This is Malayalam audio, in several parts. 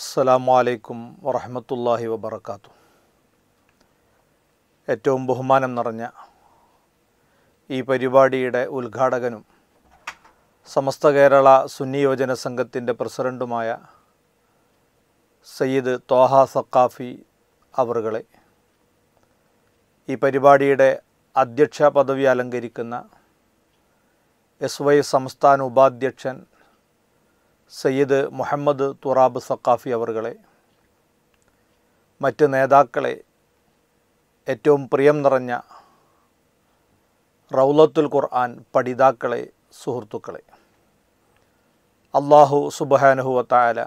അസ്സലാമു അലൈക്കും വറഹമത്തല്ലാഹി വബർക്കാത്തു ഏറ്റവും ബഹുമാനം നിറഞ്ഞ ഈ പരിപാടിയുടെ ഉദ്ഘാടകനും സമസ്ത കേരള സുന്നി യോജന സംഘത്തിൻ്റെ പ്രസിഡൻറ്റുമായ സയ്യിദ് തോഹ സക്കാഫി അവറുകളെ ഈ പരിപാടിയുടെ അധ്യക്ഷ പദവി അലങ്കരിക്കുന്ന എസ് വൈ സംസ്ഥാന ഉപാധ്യക്ഷൻ സയ്യിദ് മുഹമ്മദ് തുറാബ് സക്കാഫി അവറുകളെ മറ്റ് നേതാക്കളെ ഏറ്റവും പ്രിയം നിറഞ്ഞ റൗലത്തുൽ ഖുർആൻ പഠിതാക്കളെ സുഹൃത്തുക്കളെ അള്ളാഹു സുബഹാനുഹുവത്തായ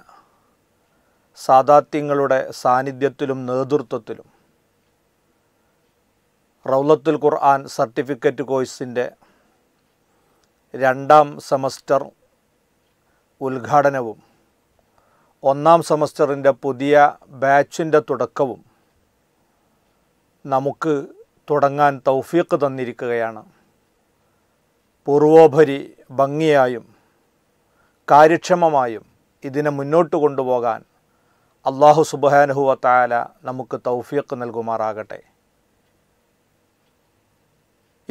സാദാത്യങ്ങളുടെ സാന്നിധ്യത്തിലും നേതൃത്വത്തിലും റൗലത്തുൽ ഖുർആൻ സർട്ടിഫിക്കറ്റ് കോഴ്സിൻ്റെ രണ്ടാം സെമസ്റ്റർ ഉദ്ഘാടനവും ഒന്നാം സെമസ്റ്ററിൻ്റെ പുതിയ ബാച്ചിൻ്റെ തുടക്കവും നമുക്ക് തുടങ്ങാൻ തൗഫീഖ് തന്നിരിക്കുകയാണ് പൂർവോപരി ഭംഗിയായും കാര്യക്ഷമമായും ഇതിനെ മുന്നോട്ട് കൊണ്ടുപോകാൻ അള്ളാഹു സുബാനുഹുവ താല നമുക്ക് തൗഫീഖ് നൽകുമാറാകട്ടെ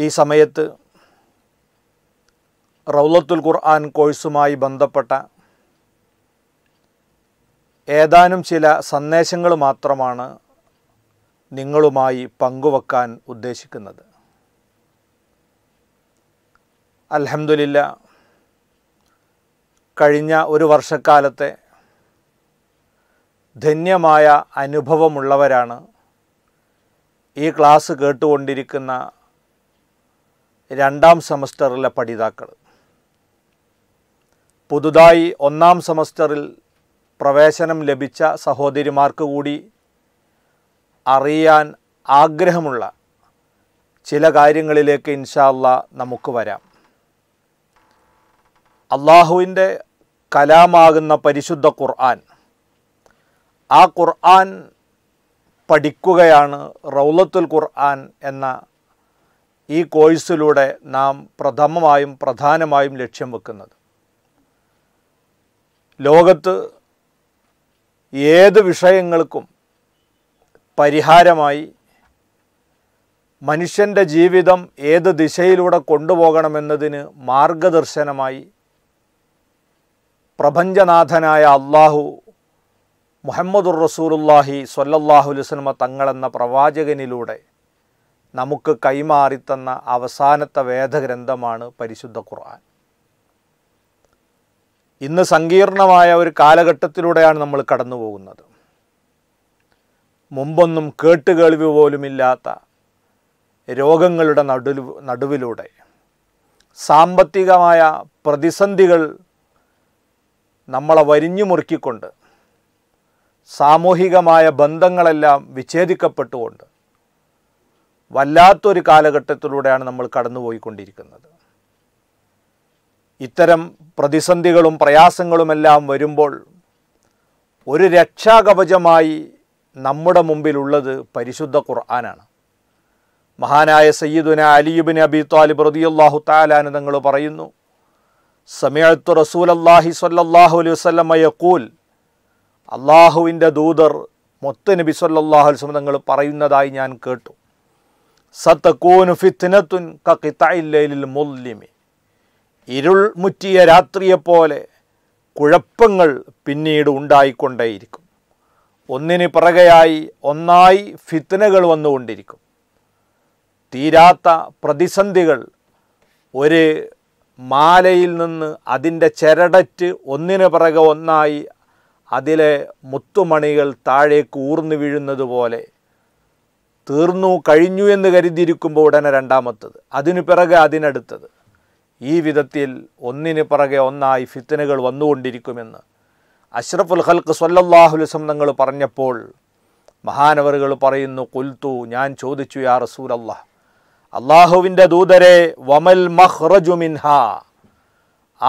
ഈ സമയത്ത് റൗലത്തുൽ ഖുർആൻ കോഴ്സുമായി ബന്ധപ്പെട്ട ഏതാനും ചില സന്ദേശങ്ങൾ മാത്രമാണ് നിങ്ങളുമായി പങ്കുവെക്കാൻ ഉദ്ദേശിക്കുന്നത് അലഹമില്ല കഴിഞ്ഞ ഒരു വർഷക്കാലത്തെ ധന്യമായ അനുഭവമുള്ളവരാണ് ഈ ക്ലാസ് കേട്ടുകൊണ്ടിരിക്കുന്ന രണ്ടാം സെമസ്റ്ററിലെ പഠിതാക്കൾ പുതുതായി ഒന്നാം സെമസ്റ്ററിൽ പ്രവേശനം ലഭിച്ച സഹോദരിമാർക്ക് കൂടി അറിയാൻ ആഗ്രഹമുള്ള ചില കാര്യങ്ങളിലേക്ക് ഇൻഷാല്ല നമുക്ക് വരാം അള്ളാഹുവിൻ്റെ കലാമാകുന്ന പരിശുദ്ധ ഖുർആൻ ആ ഖുർആൻ പഠിക്കുകയാണ് റൗലത്തുൽ ഖുർആൻ എന്ന ഈ കോഴ്സിലൂടെ നാം പ്രഥമമായും പ്രധാനമായും ലക്ഷ്യം വെക്കുന്നത് ലോകത്ത് ഏത് വിഷയങ്ങൾക്കും പരിഹാരമായി മനുഷ്യൻ്റെ ജീവിതം ഏത് ദിശയിലൂടെ കൊണ്ടുപോകണമെന്നതിന് മാർഗദർശനമായി പ്രപഞ്ചനാഥനായ അള്ളാഹു മുഹമ്മദുർ റസൂലുല്ലാഹി സൊല്ലല്ലാഹു ലുസ്ലമ തങ്ങളെന്ന പ്രവാചകനിലൂടെ നമുക്ക് കൈമാറിത്തന്ന അവസാനത്തെ വേദഗ്രന്ഥമാണ് പരിശുദ്ധ ഖുർആൻ ഇന്ന് സങ്കീർണമായ ഒരു കാലഘട്ടത്തിലൂടെയാണ് നമ്മൾ കടന്നു പോകുന്നത് മുമ്പൊന്നും കേട്ടുകേൾവി പോലുമില്ലാത്ത രോഗങ്ങളുടെ നടു നടുവിലൂടെ സാമ്പത്തികമായ പ്രതിസന്ധികൾ നമ്മളെ വരിഞ്ഞു മുറുക്കിക്കൊണ്ട് സാമൂഹികമായ ബന്ധങ്ങളെല്ലാം വിച്ഛേദിക്കപ്പെട്ടുകൊണ്ട് വല്ലാത്തൊരു കാലഘട്ടത്തിലൂടെയാണ് നമ്മൾ കടന്നുപോയിക്കൊണ്ടിരിക്കുന്നത് ഇത്തരം പ്രതിസന്ധികളും പ്രയാസങ്ങളുമെല്ലാം വരുമ്പോൾ ഒരു രക്ഷാകവചമായി നമ്മുടെ മുമ്പിലുള്ളത് പരിശുദ്ധ ഖുർആനാണ് മഹാനായ സയ്യിദുന അലിയുബിൻ അബി താലിബ് റതിയല്ലാഹു താലാൻ തങ്ങൾ പറയുന്നു സമയത്തു റസൂലല്ലാഹി സല്ലാഹു അലൈഹി വസ്ലമ യക്കൂൽ അള്ളാഹുവിൻ്റെ ദൂതർ മൊത്ത നബി സല്ലാഹു അലൈഹി തങ്ങൾ പറയുന്നതായി ഞാൻ കേട്ടു സത്തക്കൂനു ഫിത്തിനത്തുൻ കിത്തൈലൈലിൽ മുല്ലിമി ഇരുൾ മുറ്റിയ രാത്രിയെപ്പോലെ കുഴപ്പങ്ങൾ പിന്നീട് ഉണ്ടായിക്കൊണ്ടേയിരിക്കും ഒന്നിന് പിറകെയായി ഒന്നായി ഫിത്തനകൾ വന്നുകൊണ്ടിരിക്കും തീരാത്ത പ്രതിസന്ധികൾ ഒരു മാലയിൽ നിന്ന് അതിൻ്റെ ചെരടറ്റ് ഒന്നിന് പിറകെ ഒന്നായി അതിലെ മുത്തുമണികൾ താഴേക്ക് ഊർന്നു വീഴുന്നത് പോലെ തീർന്നു കഴിഞ്ഞു എന്ന് കരുതിയിരിക്കുമ്പോൾ ഉടനെ രണ്ടാമത്തത് അതിനു പിറകെ അതിനടുത്തത് ഈ വിധത്തിൽ ഒന്നിന് പിറകെ ഒന്നായി ഫിത്തനുകൾ വന്നുകൊണ്ടിരിക്കുമെന്ന് അഷ്റഫുൽ ഹൽക്ക് സൊല്ലാഹുലിസം നിങ്ങൾ പറഞ്ഞപ്പോൾ മഹാനവറുകൾ പറയുന്നു കുൽത്തു ഞാൻ ചോദിച്ചു യാ റസൂൽ അള്ളാഹ് അള്ളാഹുവിൻ്റെ ദൂതരെ വമൽ മഹ്റജു മിൻഹ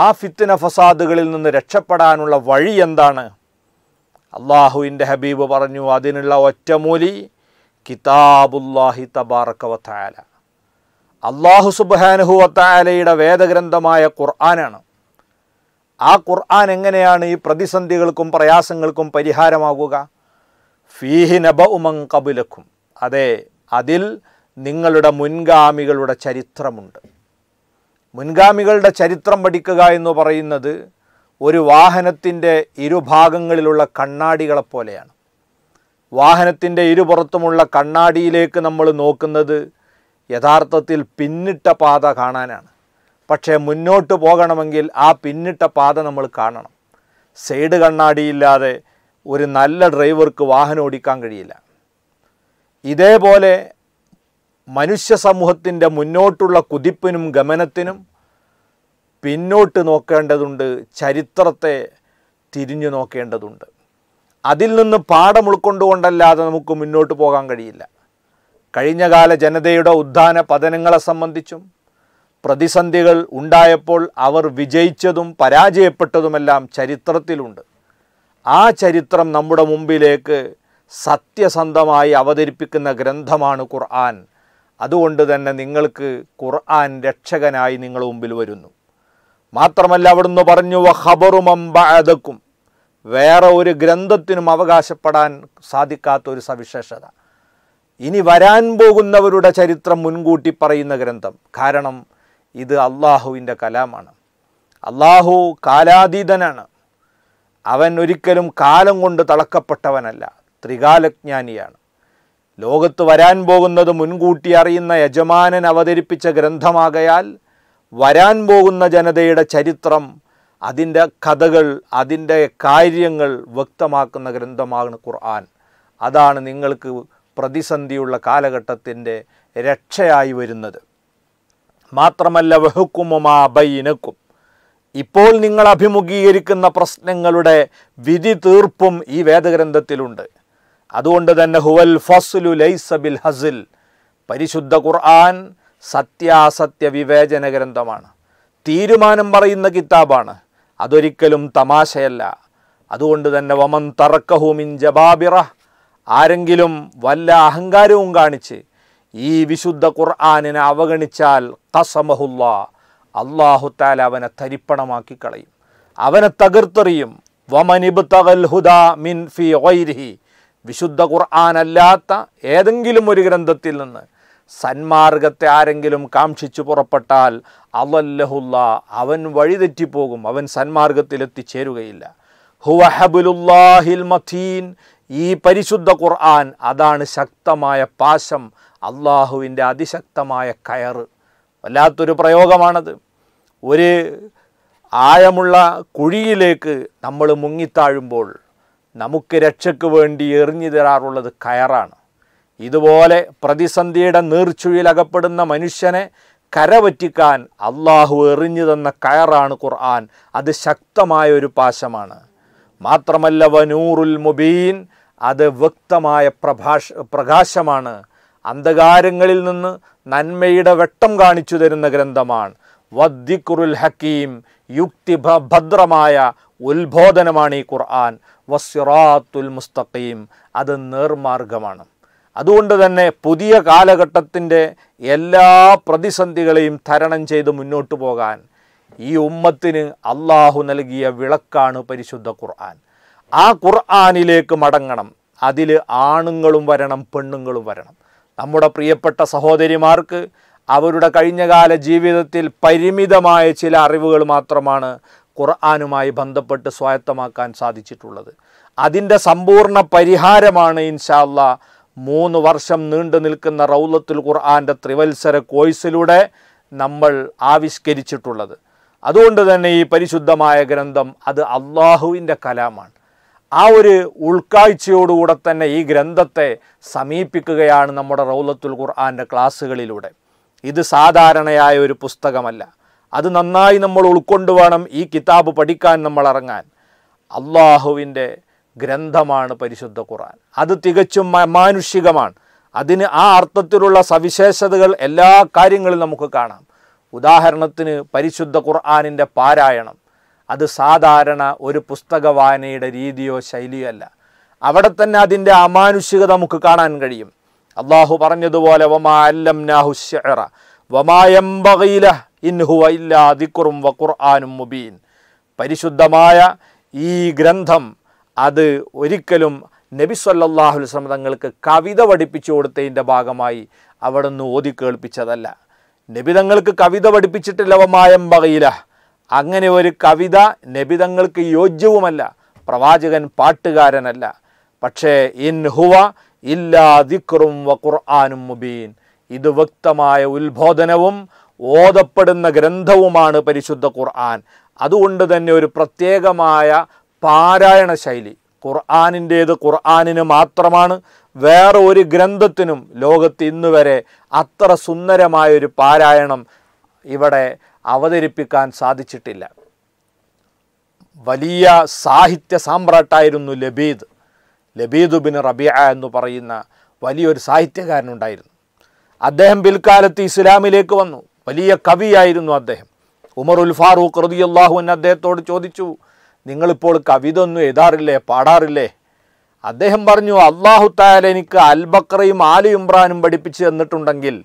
ആ ഫിത്തിന ഫസാദുകളിൽ നിന്ന് രക്ഷപ്പെടാനുള്ള വഴി എന്താണ് അള്ളാഹുവിൻ്റെ ഹബീബ് പറഞ്ഞു അതിനുള്ള ഒറ്റമൂലി കിതാബുല്ലാഹി തബാർക്കവത്തായാലാ അള്ളാഹു സുബാനുഹുവത്തായാലയുടെ വേദഗ്രന്ഥമായ ഖുർആനാണ് ആ ഖുർആൻ എങ്ങനെയാണ് ഈ പ്രതിസന്ധികൾക്കും പ്രയാസങ്ങൾക്കും പരിഹാരമാകുക ഫീഹി നബ ഉമൻ കബുലക്കും അതെ അതിൽ നിങ്ങളുടെ മുൻഗാമികളുടെ ചരിത്രമുണ്ട് മുൻഗാമികളുടെ ചരിത്രം പഠിക്കുക എന്ന് പറയുന്നത് ഒരു വാഹനത്തിൻ്റെ ഇരുഭാഗങ്ങളിലുള്ള കണ്ണാടികളെപ്പോലെയാണ് വാഹനത്തിൻ്റെ ഇരുപുറത്തുമുള്ള കണ്ണാടിയിലേക്ക് നമ്മൾ നോക്കുന്നത് യഥാർത്ഥത്തിൽ പിന്നിട്ട പാത കാണാനാണ് പക്ഷേ മുന്നോട്ട് പോകണമെങ്കിൽ ആ പിന്നിട്ട പാത നമ്മൾ കാണണം സൈഡ് കണ്ണാടിയില്ലാതെ ഒരു നല്ല ഡ്രൈവർക്ക് വാഹനം ഓടിക്കാൻ കഴിയില്ല ഇതേപോലെ മനുഷ്യ സമൂഹത്തിൻ്റെ മുന്നോട്ടുള്ള കുതിപ്പിനും ഗമനത്തിനും പിന്നോട്ട് നോക്കേണ്ടതുണ്ട് ചരിത്രത്തെ തിരിഞ്ഞു നോക്കേണ്ടതുണ്ട് അതിൽ നിന്ന് പാഠം ഉൾക്കൊണ്ടുകൊണ്ടല്ലാതെ നമുക്ക് മുന്നോട്ട് പോകാൻ കഴിയില്ല കഴിഞ്ഞകാല ജനതയുടെ ഉദ്ധാന പതനങ്ങളെ സംബന്ധിച്ചും പ്രതിസന്ധികൾ ഉണ്ടായപ്പോൾ അവർ വിജയിച്ചതും പരാജയപ്പെട്ടതുമെല്ലാം ചരിത്രത്തിലുണ്ട് ആ ചരിത്രം നമ്മുടെ മുമ്പിലേക്ക് സത്യസന്ധമായി അവതരിപ്പിക്കുന്ന ഗ്രന്ഥമാണ് ഖുർആൻ അതുകൊണ്ട് തന്നെ നിങ്ങൾക്ക് ഖുർആൻ രക്ഷകനായി നിങ്ങളുടെ മുമ്പിൽ വരുന്നു മാത്രമല്ല അവിടുന്ന് പറഞ്ഞു വഹബറുമമ്പഴതക്കും വേറെ ഒരു ഗ്രന്ഥത്തിനും അവകാശപ്പെടാൻ സാധിക്കാത്ത ഒരു സവിശേഷത ഇനി വരാൻ പോകുന്നവരുടെ ചരിത്രം മുൻകൂട്ടി പറയുന്ന ഗ്രന്ഥം കാരണം ഇത് അള്ളാഹുവിൻ്റെ കലാമാണ് അള്ളാഹു കാലാതീതനാണ് അവൻ ഒരിക്കലും കാലം കൊണ്ട് തളക്കപ്പെട്ടവനല്ല ത്രികാലജ്ഞാനിയാണ് ലോകത്ത് വരാൻ പോകുന്നത് മുൻകൂട്ടി അറിയുന്ന യജമാനൻ അവതരിപ്പിച്ച ഗ്രന്ഥമാകയാൽ വരാൻ പോകുന്ന ജനതയുടെ ചരിത്രം അതിൻ്റെ കഥകൾ അതിൻ്റെ കാര്യങ്ങൾ വ്യക്തമാക്കുന്ന ഗ്രന്ഥമാണ് ഖുർആൻ അതാണ് നിങ്ങൾക്ക് പ്രതിസന്ധിയുള്ള കാലഘട്ടത്തിൻ്റെ രക്ഷയായി വരുന്നത് മാത്രമല്ല വെഹുക്കുമുമാ ബൈനക്കും ഇപ്പോൾ നിങ്ങൾ അഭിമുഖീകരിക്കുന്ന പ്രശ്നങ്ങളുടെ വിധി തീർപ്പും ഈ വേദഗ്രന്ഥത്തിലുണ്ട് അതുകൊണ്ട് തന്നെ ഹുവൽ ഫസ്ലു ലൈസബിൽ ഹസിൽ പരിശുദ്ധ ഖുർആൻ സത്യാസത്യ വിവേചന ഗ്രന്ഥമാണ് തീരുമാനം പറയുന്ന കിതാബാണ് അതൊരിക്കലും തമാശയല്ല അതുകൊണ്ട് തന്നെ വമൻ തറക്കഹുമിൻ ജബാബിറ ആരെങ്കിലും വല്ല അഹങ്കാരവും കാണിച്ച് ഈ വിശുദ്ധ ഖുർആാനിനെ അവഗണിച്ചാൽ കസമഹുല്ല അള്ളാഹുത്താൽ അവനെ തരിപ്പണമാക്കി കളയും അവനെ തകർത്തെറിയും വമനിബ് തകൽ ഹുദ മിൻ ഫി ഒൈരിഹി വിശുദ്ധ ഖുർആാനല്ലാത്ത ഏതെങ്കിലും ഒരു ഗ്രന്ഥത്തിൽ നിന്ന് സന്മാർഗത്തെ ആരെങ്കിലും കാക്ഷിച്ചു പുറപ്പെട്ടാൽ അവല്ലഹുല്ല അവൻ വഴിതെറ്റിപ്പോകും അവൻ സന്മാർഗത്തിലെത്തിച്ചേരുകയില്ല ഹുവഹബുലുല്ലാഹിൽ മഥീൻ ഈ പരിശുദ്ധ ഖുർആൻ അതാണ് ശക്തമായ പാശം അള്ളാഹുവിൻ്റെ അതിശക്തമായ കയറ് വല്ലാത്തൊരു പ്രയോഗമാണത് ഒരു ആഴമുള്ള കുഴിയിലേക്ക് നമ്മൾ മുങ്ങിത്താഴുമ്പോൾ നമുക്ക് രക്ഷയ്ക്ക് വേണ്ടി എറിഞ്ഞു തരാറുള്ളത് കയറാണ് ഇതുപോലെ പ്രതിസന്ധിയുടെ നീർച്ചുഴിയിലകപ്പെടുന്ന മനുഷ്യനെ കരവറ്റിക്കാൻ അള്ളാഹു എറിഞ്ഞു തന്ന കയറാണ് ഖുർആൻ അത് ശക്തമായ ഒരു പാശമാണ് മാത്രമല്ല വനൂറുൽ മുബീൻ അത് വ്യക്തമായ പ്രഭാഷ പ്രകാശമാണ് അന്ധകാരങ്ങളിൽ നിന്ന് നന്മയുടെ വെട്ടം കാണിച്ചു തരുന്ന ഗ്രന്ഥമാണ് വദ്ദിഖുറുൽ ഹക്കീം യുക്തിഭ ഭദ്രമായ ഉത്ബോധനമാണ് ഈ ഖുർആൻ വസ്സിറാത്തുൽ മുസ്തഖീം അത് നേർമാർഗമാണ് അതുകൊണ്ട് തന്നെ പുതിയ കാലഘട്ടത്തിൻ്റെ എല്ലാ പ്രതിസന്ധികളെയും തരണം ചെയ്ത് മുന്നോട്ട് പോകാൻ ഈ ഉമ്മത്തിന് അള്ളാഹു നൽകിയ വിളക്കാണ് പരിശുദ്ധ ഖുർആൻ ആ ഖുർആാനിലേക്ക് മടങ്ങണം അതിൽ ആണുങ്ങളും വരണം പെണ്ണുങ്ങളും വരണം നമ്മുടെ പ്രിയപ്പെട്ട സഹോദരിമാർക്ക് അവരുടെ കഴിഞ്ഞകാല ജീവിതത്തിൽ പരിമിതമായ ചില അറിവുകൾ മാത്രമാണ് ഖുർആാനുമായി ബന്ധപ്പെട്ട് സ്വായത്തമാക്കാൻ സാധിച്ചിട്ടുള്ളത് അതിൻ്റെ സമ്പൂർണ്ണ പരിഹാരമാണ് ഇൻഷാല്ല മൂന്ന് വർഷം നീണ്ടു നിൽക്കുന്ന റൗലത്തുൽ ഖുർആാൻ്റെ ത്രിവത്സര കോഴ്സിലൂടെ നമ്മൾ ആവിഷ്കരിച്ചിട്ടുള്ളത് അതുകൊണ്ട് തന്നെ ഈ പരിശുദ്ധമായ ഗ്രന്ഥം അത് അള്ളാഹുവിൻ്റെ കലാമാണ് ആ ഒരു ഉൾക്കാഴ്ചയോടുകൂടെ തന്നെ ഈ ഗ്രന്ഥത്തെ സമീപിക്കുകയാണ് നമ്മുടെ റൗലത്തുൽ ഖുർആാൻ്റെ ക്ലാസ്സുകളിലൂടെ ഇത് സാധാരണയായ ഒരു പുസ്തകമല്ല അത് നന്നായി നമ്മൾ ഉൾക്കൊണ്ടു വേണം ഈ കിതാബ് പഠിക്കാൻ നമ്മൾ ഇറങ്ങാൻ അള്ളാഹുവിൻ്റെ ഗ്രന്ഥമാണ് പരിശുദ്ധ ഖുർആൻ അത് തികച്ചും മാനുഷികമാണ് അതിന് ആ അർത്ഥത്തിലുള്ള സവിശേഷതകൾ എല്ലാ കാര്യങ്ങളും നമുക്ക് കാണാം ഉദാഹരണത്തിന് പരിശുദ്ധ ഖുർആാനിൻ്റെ പാരായണം അത് സാധാരണ ഒരു പുസ്തകവായനയുടെ രീതിയോ ശൈലിയോ അല്ല അവിടെ തന്നെ അതിൻ്റെ അമാനുഷികത നമുക്ക് കാണാൻ കഴിയും അള്ളാഹു പറഞ്ഞതുപോലെ വമാഅല്ലംനാഹുഷറ വമായംബയില ഇൻഹുവ ഇല്ലാ ദിക്കുറും വ മുബീൻ പരിശുദ്ധമായ ഈ ഗ്രന്ഥം അത് ഒരിക്കലും നബി സല്ലാഹുൽ തങ്ങൾക്ക് കവിത പഠിപ്പിച്ചു കൊടുത്തതിൻ്റെ ഭാഗമായി അവിടെ നിന്ന് ഓതി കേൾപ്പിച്ചതല്ല നബി തങ്ങൾക്ക് കവിത പഠിപ്പിച്ചിട്ടില്ല വമായംബയില അങ്ങനെ ഒരു കവിത നബിതങ്ങൾക്ക് യോജ്യവുമല്ല പ്രവാചകൻ പാട്ടുകാരനല്ല പക്ഷേ ഇൻ ഹുവ ഇല്ലാ ദിക്റും വ ഖുർആാനും മുബീൻ ഇത് വ്യക്തമായ ഉത്ബോധനവും ഓതപ്പെടുന്ന ഗ്രന്ഥവുമാണ് പരിശുദ്ധ ഖുർആൻ അതുകൊണ്ട് തന്നെ ഒരു പ്രത്യേകമായ പാരായണ ശൈലി ഖുർആാനിൻ്റേത് ഖുർആാനിന് മാത്രമാണ് വേറെ ഒരു ഗ്രന്ഥത്തിനും ലോകത്ത് ഇന്നുവരെ അത്ര സുന്ദരമായൊരു പാരായണം ഇവിടെ അവതരിപ്പിക്കാൻ സാധിച്ചിട്ടില്ല വലിയ സാഹിത്യ സാമ്രാട്ടായിരുന്നു ലബീദ് ലബീദ് ബിൻ റബിയ എന്ന് പറയുന്ന വലിയൊരു സാഹിത്യകാരനുണ്ടായിരുന്നു അദ്ദേഹം പിൽക്കാലത്ത് ഇസ്ലാമിലേക്ക് വന്നു വലിയ കവിയായിരുന്നു അദ്ദേഹം ഉമർ ഉൽ ഫാറൂഖ് റതിയല്ലാഹു എന്ന് അദ്ദേഹത്തോട് ചോദിച്ചു നിങ്ങളിപ്പോൾ കവിത ഒന്നും എഴുതാറില്ലേ പാടാറില്ലേ അദ്ദേഹം പറഞ്ഞു അള്ളാഹു തായാൽ എനിക്ക് അൽബക്രയും ആലു ഇമ്രാനും പഠിപ്പിച്ചു തന്നിട്ടുണ്ടെങ്കിൽ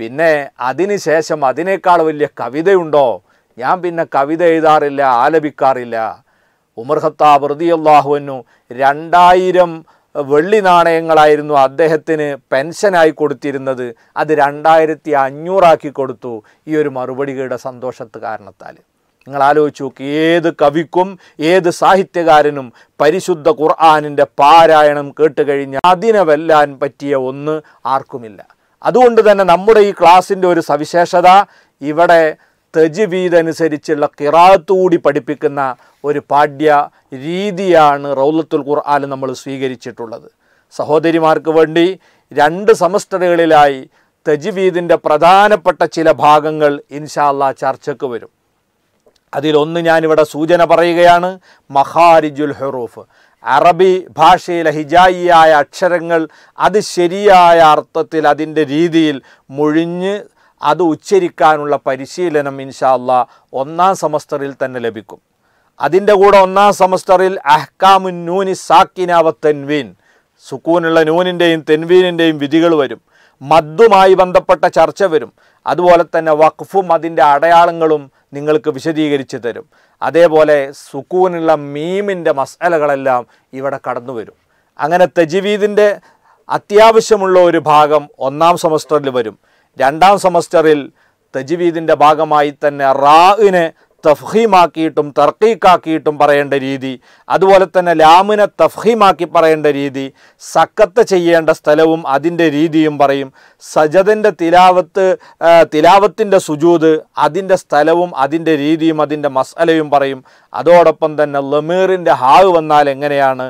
പിന്നെ അതിനുശേഷം അതിനേക്കാൾ വലിയ കവിതയുണ്ടോ ഞാൻ പിന്നെ കവിത എഴുതാറില്ല ആലപിക്കാറില്ല ഉമർ ഖത്താബ് റതിയല്ലാഹുവിനു രണ്ടായിരം വെള്ളി നാണയങ്ങളായിരുന്നു അദ്ദേഹത്തിന് പെൻഷനായി കൊടുത്തിരുന്നത് അത് രണ്ടായിരത്തി അഞ്ഞൂറാക്കി കൊടുത്തു ഈ ഒരു മറുപടികളുടെ സന്തോഷത്ത് കാരണത്താൽ നിങ്ങൾ ആലോചിച്ച് നോക്കി ഏത് കവിക്കും ഏത് സാഹിത്യകാരനും പരിശുദ്ധ ഖുർആാനിൻ്റെ പാരായണം കേട്ടുകഴിഞ്ഞാൽ അതിനെ വെല്ലാൻ പറ്റിയ ഒന്ന് ആർക്കുമില്ല അതുകൊണ്ട് തന്നെ നമ്മുടെ ഈ ക്ലാസ്സിൻ്റെ ഒരു സവിശേഷത ഇവിടെ തജ്വീദ് അനുസരിച്ചുള്ള കിറാത്തുകൂടി പഠിപ്പിക്കുന്ന ഒരു പാഠ്യ രീതിയാണ് റൗലത്തുൽ ഖുർആൻ നമ്മൾ സ്വീകരിച്ചിട്ടുള്ളത് സഹോദരിമാർക്ക് വേണ്ടി രണ്ട് സെമസ്റ്ററുകളിലായി തജ്വീദിൻ്റെ പ്രധാനപ്പെട്ട ചില ഭാഗങ്ങൾ ഇൻഷാല്ല ചർച്ചയ്ക്ക് വരും അതിലൊന്ന് ഞാനിവിടെ സൂചന പറയുകയാണ് മഹാരിജുൽ ഹെറൂഫ് അറബി ഭാഷയിലെ ഹിജായിയായ അക്ഷരങ്ങൾ അത് ശരിയായ അർത്ഥത്തിൽ അതിൻ്റെ രീതിയിൽ മുഴിഞ്ഞ് അത് ഉച്ചരിക്കാനുള്ള പരിശീലനം ഇൻഷാല്ല ഒന്നാം സെമസ്റ്ററിൽ തന്നെ ലഭിക്കും അതിൻ്റെ കൂടെ ഒന്നാം സെമസ്റ്ററിൽ അഹ്കാമു നൂനി സാക്കിനാവ തെൻവീൻ സുക്കൂനുള്ള നൂനിൻ്റെയും തെൻവീനിൻ്റെയും വിധികൾ വരും മദ്ദുമായി ബന്ധപ്പെട്ട ചർച്ച വരും അതുപോലെ തന്നെ വഖഫും അതിൻ്റെ അടയാളങ്ങളും നിങ്ങൾക്ക് വിശദീകരിച്ച് തരും അതേപോലെ സുക്കൂനുള്ള മീമിൻ്റെ മസാലകളെല്ലാം ഇവിടെ കടന്നു വരും അങ്ങനെ തജീവീദിൻ്റെ അത്യാവശ്യമുള്ള ഒരു ഭാഗം ഒന്നാം സെമസ്റ്ററിൽ വരും രണ്ടാം സെമസ്റ്ററിൽ തജ്വീദിൻ്റെ ഭാഗമായി തന്നെ റാഇനെ തഫ്ഹീമാക്കിയിട്ടും തർക്കീക്കാക്കിയിട്ടും പറയേണ്ട രീതി അതുപോലെ തന്നെ ലാമിനെ തഫ്ഹീമാക്കി പറയേണ്ട രീതി സക്കത്ത് ചെയ്യേണ്ട സ്ഥലവും അതിൻ്റെ രീതിയും പറയും സജതൻ്റെ തിലാവത്ത് തിലാവത്തിൻ്റെ സുജൂത് അതിൻ്റെ സ്ഥലവും അതിൻ്റെ രീതിയും അതിൻ്റെ മസലയും പറയും അതോടൊപ്പം തന്നെ ലമീറിൻ്റെ ഹാവ് വന്നാൽ എങ്ങനെയാണ്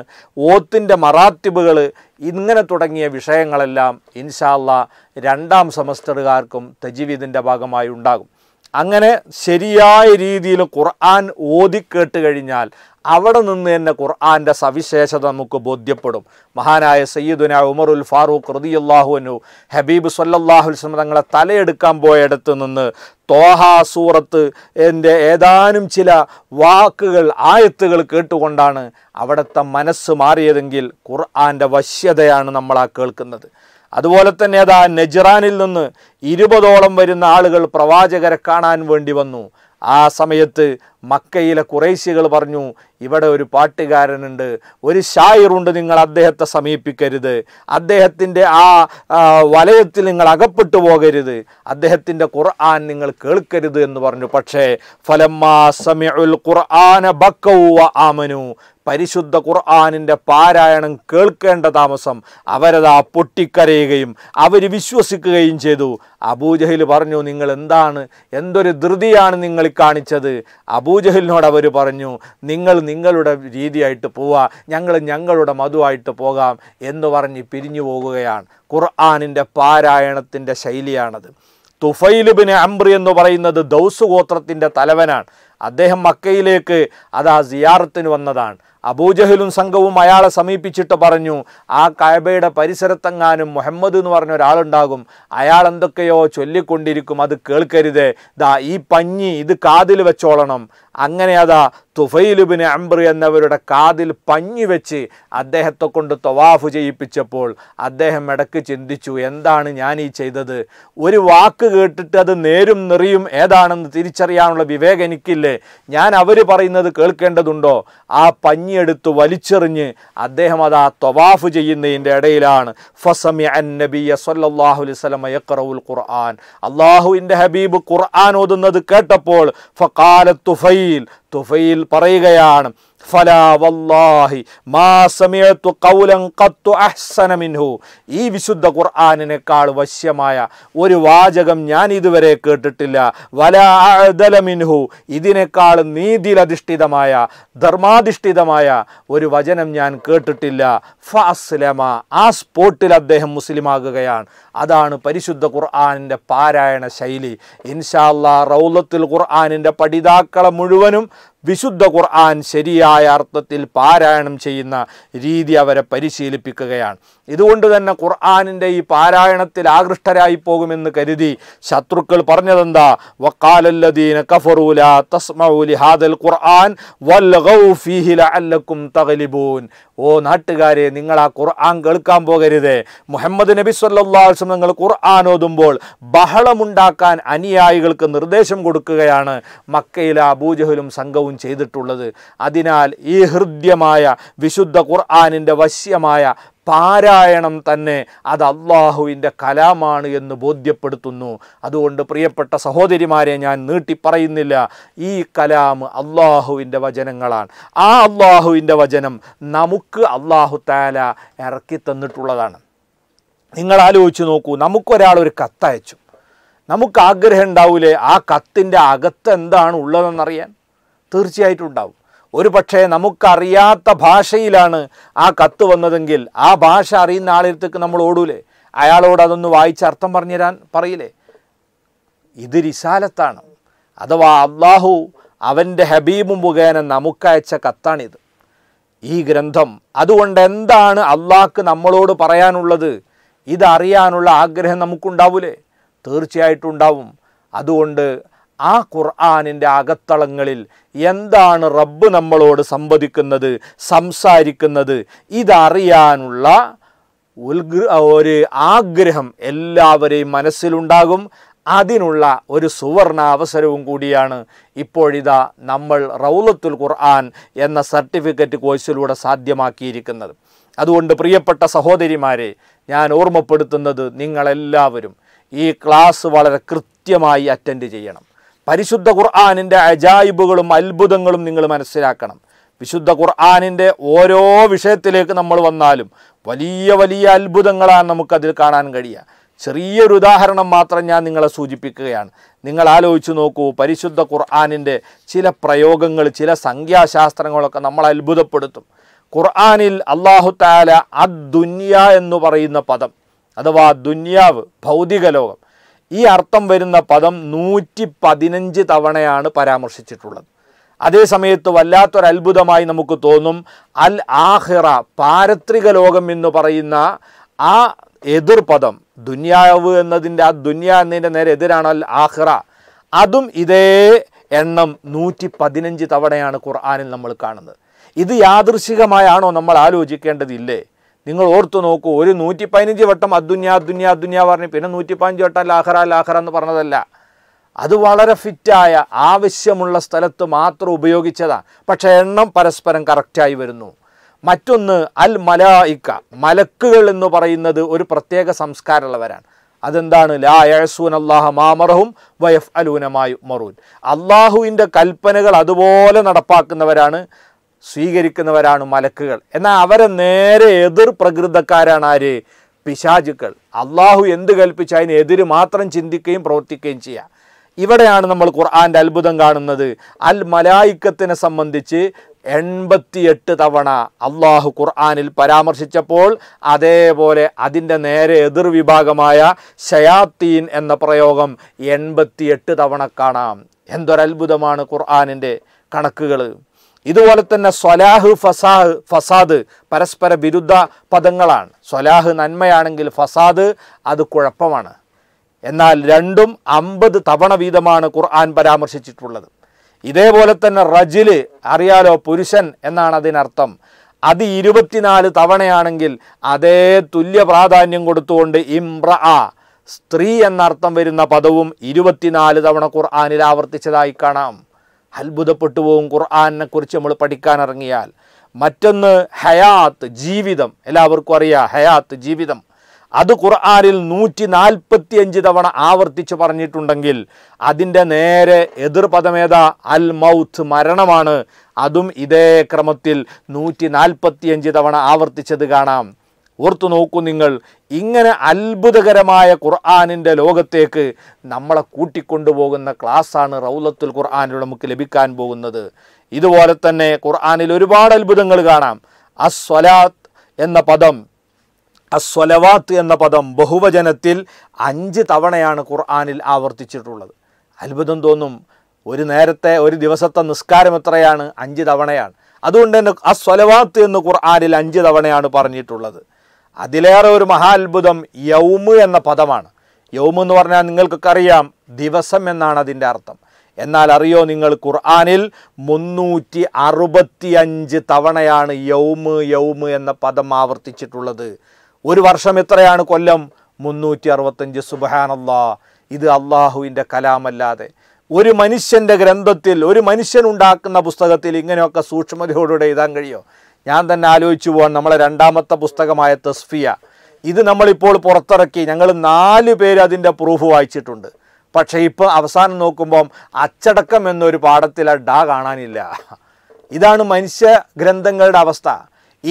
ഓത്തിൻ്റെ മറാത്തിബുകൾ ഇങ്ങനെ തുടങ്ങിയ വിഷയങ്ങളെല്ലാം ഇൻഷാല്ല രണ്ടാം സെമസ്റ്ററുകാർക്കും തജീവിദിൻ്റെ ഭാഗമായി ഉണ്ടാകും അങ്ങനെ ശരിയായ രീതിയിൽ ഖുർആൻ ഓതിക്കേട്ട് കഴിഞ്ഞാൽ അവിടെ നിന്ന് തന്നെ ഖുർആൻ്റെ സവിശേഷത നമുക്ക് ബോധ്യപ്പെടും മഹാനായ സയ്യിദുന ഉമറുൽ ഫാറൂഖ് റതിയുല്ലാഹുനു ഹബീബ് സല്ലാഹുൽസ്ലം തങ്ങളെ തലയെടുക്കാൻ പോയടത്ത് നിന്ന് തോഹാ സൂറത്ത് എൻ്റെ ഏതാനും ചില വാക്കുകൾ ആയത്തുകൾ കേട്ടുകൊണ്ടാണ് അവിടുത്തെ മനസ്സ് മാറിയതെങ്കിൽ ഖുർആൻ്റെ വശ്യതയാണ് നമ്മൾ ആ കേൾക്കുന്നത് അതുപോലെ തന്നെ അതാ നെജ്റാനിൽ നിന്ന് ഇരുപതോളം വരുന്ന ആളുകൾ പ്രവാചകരെ കാണാൻ വേണ്ടി വന്നു ആ സമയത്ത് മക്കയിലെ കുറേശ്യകൾ പറഞ്ഞു ഇവിടെ ഒരു പാട്ടുകാരനുണ്ട് ഒരു ഷായറുണ്ട് നിങ്ങൾ അദ്ദേഹത്തെ സമീപിക്കരുത് അദ്ദേഹത്തിൻ്റെ ആ വലയത്തിൽ നിങ്ങൾ അകപ്പെട്ടു പോകരുത് അദ്ദേഹത്തിൻ്റെ ഖുർആൻ നിങ്ങൾ കേൾക്കരുത് എന്ന് പറഞ്ഞു പക്ഷേ ഫലമ്മാ സമയൽ ഖുർആന ബക്കൗവ ആമനു പരിശുദ്ധ ഖുർആാനിൻ്റെ പാരായണം കേൾക്കേണ്ട താമസം അവരതാ പൊട്ടിക്കരയുകയും അവർ വിശ്വസിക്കുകയും ചെയ്തു അബൂജഹിൽ പറഞ്ഞു നിങ്ങൾ എന്താണ് എന്തൊരു ധൃതിയാണ് നിങ്ങൾ കാണിച്ചത് അബൂജഹിലിനോട് അവർ പറഞ്ഞു നിങ്ങൾ നിങ്ങളുടെ രീതിയായിട്ട് പോവാം ഞങ്ങൾ ഞങ്ങളുടെ മതുവായിട്ട് പോകാം എന്ന് പറഞ്ഞ് പിരിഞ്ഞു പോകുകയാണ് ഖുർആാനിൻ്റെ പാരായണത്തിൻ്റെ ശൈലിയാണത് തുഫൈലിബിന് അംബ്രി എന്ന് പറയുന്നത് ദൗസ് തലവനാണ് അദ്ദേഹം മക്കയിലേക്ക് അതാ സിയാറത്തിന് വന്നതാണ് അബൂജഹലും സംഘവും അയാളെ സമീപിച്ചിട്ട് പറഞ്ഞു ആ കായബയുടെ പരിസരത്തെങ്ങാനും മുഹമ്മദ് എന്ന് പറഞ്ഞ ഒരാളുണ്ടാകും അയാൾ എന്തൊക്കെയോ ചൊല്ലിക്കൊണ്ടിരിക്കും അത് കേൾക്കരുത് ദാ ഈ പഞ്ഞി ഇത് കാതിൽ വെച്ചോളണം അങ്ങനെ അതാ തുഫൈലുബിന് അംബ്രി എന്നവരുടെ കാതിൽ പഞ്ഞി വെച്ച് അദ്ദേഹത്തെ കൊണ്ട് തൊവാഫ് ചെയ്യിപ്പിച്ചപ്പോൾ അദ്ദേഹം ഇടക്ക് ചിന്തിച്ചു എന്താണ് ഞാൻ ഈ ചെയ്തത് ഒരു വാക്ക് കേട്ടിട്ട് അത് നേരും നിറയും ഏതാണെന്ന് തിരിച്ചറിയാനുള്ള വിവേകം എനിക്കില്ലേ ഞാൻ അവർ പറയുന്നത് കേൾക്കേണ്ടതുണ്ടോ ആ പഞ്ഞി തിരഞ്ഞെടുത്ത് വലിച്ചെറിഞ്ഞ് അദ്ദേഹം അത് ആ തൊവാഫ് ചെയ്യുന്നതിൻ്റെ ഇടയിലാണ് ഫസമി അൻ നബിയ സല്ലാഹു അലൈവലം ഖുർആൻ അള്ളാഹുവിൻ്റെ ഹബീബ് ഖുർആൻ ഓതുന്നത് കേട്ടപ്പോൾ ഫക്കാല തുഫയിൽ തുഫയിൽ പറയുകയാണ് വല്ലാഹി മാ ഈ വിശുദ്ധ ഖുർആാനിനേക്കാൾ വശ്യമായ ഒരു വാചകം ഞാൻ ഇതുവരെ കേട്ടിട്ടില്ല വലാദലമിൻഹു ഇതിനേക്കാൾ നീതിയിലധിഷ്ഠിതമായ ധർമാധിഷ്ഠിതമായ ഒരു വചനം ഞാൻ കേട്ടിട്ടില്ല ഫസ്ലമ ആ സ്പോട്ടിൽ അദ്ദേഹം മുസ്ലിമാകുകയാണ് അതാണ് പരിശുദ്ധ ഖുർആാനിൻ്റെ പാരായണ ശൈലി ഇൻഷാല്ലാ റൗലത്തുൽ ഖുർആാനിൻ്റെ പഠിതാക്കളെ മുഴുവനും വിശുദ്ധ ഖുർആൻ ശരിയായ അർത്ഥത്തിൽ പാരായണം ചെയ്യുന്ന രീതി അവരെ പരിശീലിപ്പിക്കുകയാണ് ഇതുകൊണ്ട് തന്നെ ഖുർആാനിൻ്റെ ഈ പാരായണത്തിൽ ആകൃഷ്ടരായി പോകുമെന്ന് കരുതി ശത്രുക്കൾ പറഞ്ഞതെന്താ വക്കാലല്ലദീന കഫറൂല തസ്മൗലി ഹാദൽ ഖുർആൻ അല്ലക്കും തകലിബൂൻ ഓ നാട്ടുകാരെ നിങ്ങൾ ആ ഖുർആൻ കേൾക്കാൻ പോകരുതേ മുഹമ്മദ് നബി സല്ലാസം നിങ്ങൾ ഖുർആൻ ഓതുമ്പോൾ ബഹളമുണ്ടാക്കാൻ അനുയായികൾക്ക് നിർദ്ദേശം കൊടുക്കുകയാണ് മക്കയിലെ അബൂജഹലും സംഘവും എല്ലാവരും ചെയ്തിട്ടുള്ളത് അതിനാൽ ഈ ഹൃദ്യമായ വിശുദ്ധ ഖുർആാനിൻ്റെ വശ്യമായ പാരായണം തന്നെ അത് അള്ളാഹുവിൻ്റെ കലാമാണ് എന്ന് ബോധ്യപ്പെടുത്തുന്നു അതുകൊണ്ട് പ്രിയപ്പെട്ട സഹോദരിമാരെ ഞാൻ നീട്ടിപ്പറയുന്നില്ല ഈ കലാം അള്ളാഹുവിൻ്റെ വചനങ്ങളാണ് ആ അള്ളാഹുവിൻ്റെ വചനം നമുക്ക് അള്ളാഹു താല ഇറക്കി തന്നിട്ടുള്ളതാണ് നിങ്ങൾ ആലോചിച്ച് നോക്കൂ നമുക്കൊരാൾ ഒരു കത്തയച്ചു നമുക്ക് ആഗ്രഹം ഉണ്ടാവൂലേ ആ കത്തിൻ്റെ അകത്ത് എന്താണ് ഉള്ളതെന്നറിയാൻ തീർച്ചയായിട്ടും ഉണ്ടാവും ഒരു പക്ഷേ നമുക്കറിയാത്ത ഭാഷയിലാണ് ആ കത്ത് വന്നതെങ്കിൽ ആ ഭാഷ അറിയുന്ന ആളെടുത്തേക്ക് നമ്മൾ ഓടൂലേ അയാളോട് അതൊന്ന് വായിച്ച് അർത്ഥം പറഞ്ഞുതരാൻ പറയില്ലേ ഇത് റിസാലത്താണ് അഥവാ അള്ളാഹു അവൻ്റെ ഹബീബും മുഖേന നമുക്കയച്ച കത്താണിത് ഈ ഗ്രന്ഥം അതുകൊണ്ട് എന്താണ് അള്ളാഹ്ക്ക് നമ്മളോട് പറയാനുള്ളത് ഇതറിയാനുള്ള ആഗ്രഹം നമുക്കുണ്ടാവൂലേ തീർച്ചയായിട്ടും ഉണ്ടാവും അതുകൊണ്ട് ആ ഖുർആാനിൻ്റെ അകത്തളങ്ങളിൽ എന്താണ് റബ്ബ് നമ്മളോട് സംവദിക്കുന്നത് സംസാരിക്കുന്നത് ഇതറിയാനുള്ള ഒരു ആഗ്രഹം എല്ലാവരെയും മനസ്സിലുണ്ടാകും അതിനുള്ള ഒരു സുവർണ അവസരവും കൂടിയാണ് ഇപ്പോഴിതാ നമ്മൾ റൗലത്തുൽ ഖുർആൻ എന്ന സർട്ടിഫിക്കറ്റ് കോഴ്സിലൂടെ സാധ്യമാക്കിയിരിക്കുന്നത് അതുകൊണ്ട് പ്രിയപ്പെട്ട സഹോദരിമാരെ ഞാൻ ഓർമ്മപ്പെടുത്തുന്നത് നിങ്ങളെല്ലാവരും ഈ ക്ലാസ് വളരെ കൃത്യമായി അറ്റൻഡ് ചെയ്യണം പരിശുദ്ധ ഖുർആാനിൻ്റെ അജായിബുകളും അത്ഭുതങ്ങളും നിങ്ങൾ മനസ്സിലാക്കണം വിശുദ്ധ ഖുർആാനിൻ്റെ ഓരോ വിഷയത്തിലേക്ക് നമ്മൾ വന്നാലും വലിയ വലിയ അത്ഭുതങ്ങളാണ് നമുക്കതിൽ കാണാൻ കഴിയുക ചെറിയൊരു ഉദാഹരണം മാത്രം ഞാൻ നിങ്ങളെ സൂചിപ്പിക്കുകയാണ് നിങ്ങൾ ആലോചിച്ച് നോക്കൂ പരിശുദ്ധ ഖുർആാനിൻ്റെ ചില പ്രയോഗങ്ങൾ ചില സംഖ്യാശാസ്ത്രങ്ങളൊക്കെ നമ്മൾ അത്ഭുതപ്പെടുത്തും ഖുർആാനിൽ അള്ളാഹു താല ദുന്യ എന്ന് പറയുന്ന പദം അഥവാ ദുന്യാവ് ഭൗതിക ലോകം ഈ അർത്ഥം വരുന്ന പദം നൂറ്റി പതിനഞ്ച് തവണയാണ് പരാമർശിച്ചിട്ടുള്ളത് അതേ സമയത്ത് വല്ലാത്തൊരു അത്ഭുതമായി നമുക്ക് തോന്നും അൽ ആഹിറ പാരത്രിക ലോകം എന്ന് പറയുന്ന ആ എതിർപദം ദുന്യാവ് എന്നതിൻ്റെ ആ ദുന്യ എന്നതിൻ്റെ നേരെ എതിരാണ് അൽ ആഹിറ അതും ഇതേ എണ്ണം നൂറ്റി പതിനഞ്ച് തവണയാണ് ഖുർആാനിൽ നമ്മൾ കാണുന്നത് ഇത് യാദൃശികമായാണോ നമ്മൾ ആലോചിക്കേണ്ടതില്ലേ നിങ്ങൾ ഓർത്തു നോക്കൂ ഒരു നൂറ്റി പതിനഞ്ച് വട്ടം അദ്ദുന്യ അദ്ദുന്യ അദ്ദുന്യ പറഞ്ഞു പിന്നെ നൂറ്റി പതിനഞ്ച് വട്ടം ലാഹറ ലാഹറ എന്ന് പറഞ്ഞതല്ല അത് വളരെ ഫിറ്റായ ആവശ്യമുള്ള സ്ഥലത്ത് മാത്രം ഉപയോഗിച്ചതാണ് പക്ഷേ എണ്ണം പരസ്പരം കറക്റ്റായി വരുന്നു മറ്റൊന്ന് അൽ മലായിക്ക മലക്കുകൾ എന്ന് പറയുന്നത് ഒരു പ്രത്യേക സംസ്കാരമുള്ളവരാണ് അതെന്താണ് ലാ യഴസൂൻ അള്ളാഹ മാമറഹും വയഫ് അലൂനമായി മറൂൻ അള്ളാഹുവിൻ്റെ കൽപ്പനകൾ അതുപോലെ നടപ്പാക്കുന്നവരാണ് സ്വീകരിക്കുന്നവരാണ് മലക്കുകൾ എന്നാൽ അവരെ നേരെ എതിർ പ്രകൃതക്കാരാണ് ആര് പിശാചുക്കൾ അള്ളാഹു എന്ത് കൽപ്പിച്ച അതിനെതിർ എതിര് മാത്രം ചിന്തിക്കുകയും പ്രവർത്തിക്കുകയും ചെയ്യുക ഇവിടെയാണ് നമ്മൾ ഖുർആാൻ്റെ അത്ഭുതം കാണുന്നത് അൽ മലായിക്കത്തിനെ സംബന്ധിച്ച് എൺപത്തിയെട്ട് തവണ അള്ളാഹു ഖുർആാനിൽ പരാമർശിച്ചപ്പോൾ അതേപോലെ അതിൻ്റെ നേരെ എതിർ വിഭാഗമായ ഷയാത്തീൻ എന്ന പ്രയോഗം എൺപത്തിയെട്ട് തവണ കാണാം എന്തൊരത്ഭുതമാണ് ഖുർആാനിൻ്റെ കണക്കുകൾ ഇതുപോലെ തന്നെ സ്വലാഹ് ഫസാഹ് ഫസാദ് പരസ്പര വിരുദ്ധ പദങ്ങളാണ് സ്വലാഹ് നന്മയാണെങ്കിൽ ഫസാദ് അത് കുഴപ്പമാണ് എന്നാൽ രണ്ടും അമ്പത് തവണ വീതമാണ് ഖുർആൻ പരാമർശിച്ചിട്ടുള്ളത് ഇതേപോലെ തന്നെ റജില് അറിയാലോ പുരുഷൻ എന്നാണ് അതിനർത്ഥം അത് ഇരുപത്തിനാല് തവണയാണെങ്കിൽ അതേ തുല്യ പ്രാധാന്യം കൊടുത്തുകൊണ്ട് ഇംറ ആ സ്ത്രീ എന്നർത്ഥം വരുന്ന പദവും ഇരുപത്തിനാല് തവണ ഖുർആാനിൽ ആവർത്തിച്ചതായി കാണാം അത്ഭുതപ്പെട്ടു പോകും ഖുർആാനെ കുറിച്ച് നമ്മൾ പഠിക്കാൻ ഇറങ്ങിയാൽ മറ്റൊന്ന് ഹയാത്ത് ജീവിതം എല്ലാവർക്കും അറിയാം ഹയാത്ത് ജീവിതം അത് ഖുർആാനിൽ നൂറ്റി നാൽപ്പത്തി അഞ്ച് തവണ ആവർത്തിച്ച് പറഞ്ഞിട്ടുണ്ടെങ്കിൽ അതിൻ്റെ നേരെ എതിർപദമേത അൽ മൗത്ത് മരണമാണ് അതും ഇതേ ക്രമത്തിൽ നൂറ്റി തവണ ആവർത്തിച്ചത് കാണാം ഓർത്തു നോക്കൂ നിങ്ങൾ ഇങ്ങനെ അത്ഭുതകരമായ ഖുർആാനിൻ്റെ ലോകത്തേക്ക് നമ്മളെ കൂട്ടിക്കൊണ്ടുപോകുന്ന ക്ലാസ്സാണ് റൗലത്തുൽ ഖുർആാനിലൂടെ നമുക്ക് ലഭിക്കാൻ പോകുന്നത് ഇതുപോലെ തന്നെ ഖുർആാനിൽ ഒരുപാട് അത്ഭുതങ്ങൾ കാണാം അസ്വലാത്ത് എന്ന പദം അസ്വലവാത്ത് എന്ന പദം ബഹുവചനത്തിൽ അഞ്ച് തവണയാണ് ഖുർആാനിൽ ആവർത്തിച്ചിട്ടുള്ളത് അത്ഭുതം തോന്നും ഒരു നേരത്തെ ഒരു ദിവസത്തെ നിസ്കാരം എത്രയാണ് അഞ്ച് തവണയാണ് അതുകൊണ്ട് തന്നെ അസ്വലവാത്ത് എന്ന് ഖുർആാനിൽ അഞ്ച് തവണയാണ് പറഞ്ഞിട്ടുള്ളത് അതിലേറെ ഒരു മഹാ അത്ഭുതം യൗമ് എന്ന പദമാണ് യൗമ് എന്ന് പറഞ്ഞാൽ നിങ്ങൾക്കറിയാം അറിയാം ദിവസം എന്നാണ് അതിൻ്റെ അർത്ഥം എന്നാൽ അറിയോ നിങ്ങൾ ഖുർആാനിൽ മുന്നൂറ്റി അറുപത്തി അഞ്ച് തവണയാണ് യൗമ് യൗമ് എന്ന പദം ആവർത്തിച്ചിട്ടുള്ളത് ഒരു വർഷം എത്രയാണ് കൊല്ലം മുന്നൂറ്റി അറുപത്തഞ്ച് സുബഹാനല്ലാ ഇത് അള്ളാഹുവിൻ്റെ കലാമല്ലാതെ ഒരു മനുഷ്യൻ്റെ ഗ്രന്ഥത്തിൽ ഒരു മനുഷ്യൻ ഉണ്ടാക്കുന്ന പുസ്തകത്തിൽ ഇങ്ങനെയൊക്കെ സൂക്ഷ്മതയോടുകൂടെ എഴുതാൻ കഴിയുമോ ഞാൻ തന്നെ ആലോചിച്ചു പോകാൻ നമ്മളെ രണ്ടാമത്തെ പുസ്തകമായ തസ്ഫിയ ഇത് നമ്മളിപ്പോൾ പുറത്തിറക്കി ഞങ്ങൾ നാല് പേര് അതിൻ്റെ പ്രൂഫ് വായിച്ചിട്ടുണ്ട് പക്ഷേ ഇപ്പോൾ അവസാനം നോക്കുമ്പം അച്ചടക്കം എന്നൊരു പാഠത്തിൽ ആ ഡാ കാണാനില്ല ഇതാണ് മനുഷ്യ ഗ്രന്ഥങ്ങളുടെ അവസ്ഥ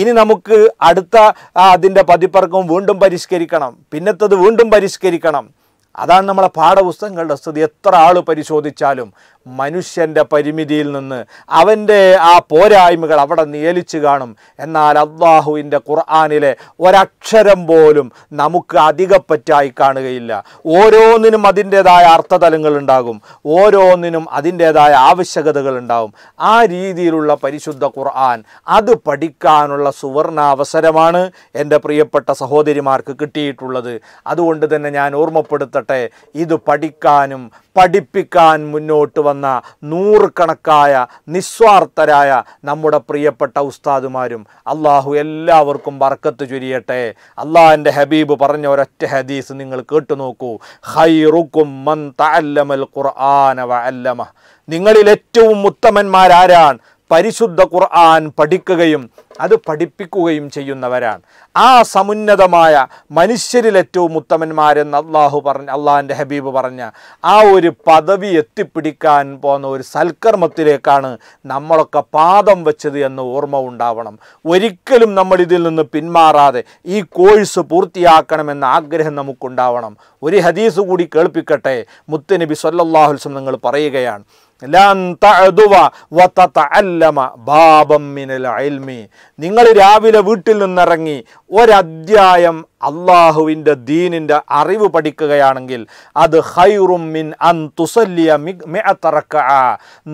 ഇനി നമുക്ക് അടുത്ത അതിൻ്റെ പതിപ്പിറക്കവും വീണ്ടും പരിഷ്കരിക്കണം പിന്നത്തത് വീണ്ടും പരിഷ്കരിക്കണം അതാണ് നമ്മളെ പാഠപുസ്തകങ്ങളുടെ സ്ഥിതി എത്ര ആൾ പരിശോധിച്ചാലും മനുഷ്യൻ്റെ പരിമിതിയിൽ നിന്ന് അവൻ്റെ ആ പോരായ്മകൾ അവിടെ നിയലിച്ചു കാണും എന്നാൽ അള്ളാഹുവിൻ്റെ ഖുർആാനിലെ ഒരക്ഷരം പോലും നമുക്ക് അധികപ്പറ്റായി കാണുകയില്ല ഓരോന്നിനും അതിൻ്റേതായ അർത്ഥതലങ്ങൾ ഉണ്ടാകും ഓരോന്നിനും അതിൻ്റേതായ ആവശ്യകതകൾ ഉണ്ടാകും ആ രീതിയിലുള്ള പരിശുദ്ധ ഖുർആൻ അത് പഠിക്കാനുള്ള സുവർണ അവസരമാണ് എൻ്റെ പ്രിയപ്പെട്ട സഹോദരിമാർക്ക് കിട്ടിയിട്ടുള്ളത് അതുകൊണ്ട് തന്നെ ഞാൻ ഓർമ്മപ്പെടുത്തട്ടെ ഇത് പഠിക്കാനും പഠിപ്പിക്കാൻ മുന്നോട്ട് വന്ന നൂറുകണക്കായ നിസ്വാർത്ഥരായ നമ്മുടെ പ്രിയപ്പെട്ട ഉസ്താദുമാരും അള്ളാഹു എല്ലാവർക്കും ബർക്കത്ത് ചൊരിയട്ടെ അള്ളാഹിൻ്റെ ഹബീബ് പറഞ്ഞ ഒരൊറ്റ ഹദീസ് നിങ്ങൾ കേട്ടു നോക്കൂ ഹൈറുക്കും മൻ തഅല്ലമൽ ഖുർആന നിങ്ങളിൽ ഏറ്റവും ഉത്തമന്മാരാരാൻ പരിശുദ്ധ ഖുർആൻ പഠിക്കുകയും അത് പഠിപ്പിക്കുകയും ചെയ്യുന്നവരാണ് ആ സമുന്നതമായ മനുഷ്യരിൽ ഏറ്റവും ഉത്തമന്മാരെന്ന് അള്ളാഹു പറഞ്ഞ അള്ളാഹിൻ്റെ ഹബീബ് പറഞ്ഞ ആ ഒരു പദവി എത്തിപ്പിടിക്കാൻ പോകുന്ന ഒരു സൽക്കർമ്മത്തിലേക്കാണ് നമ്മളൊക്കെ പാദം വെച്ചത് എന്ന് ഓർമ്മ ഉണ്ടാവണം ഒരിക്കലും നമ്മൾ ഇതിൽ നിന്ന് പിന്മാറാതെ ഈ കോഴ്സ് പൂർത്തിയാക്കണമെന്ന ആഗ്രഹം നമുക്കുണ്ടാവണം ഒരു ഹദീസ് കൂടി കേൾപ്പിക്കട്ടെ മുത്തനബി സല്ലാഹുൽസം നിങ്ങൾ പറയുകയാണ് നിങ്ങൾ രാവിലെ വീട്ടിൽ നിന്നിറങ്ങി ഒരധ്യായം അള്ളാഹുവിൻ്റെ ദീനിൻ്റെ അറിവ് പഠിക്കുകയാണെങ്കിൽ അത് ഹൈറുമിൻ മിൻ അൻ തുസല്യ മിഅത്തറക്ക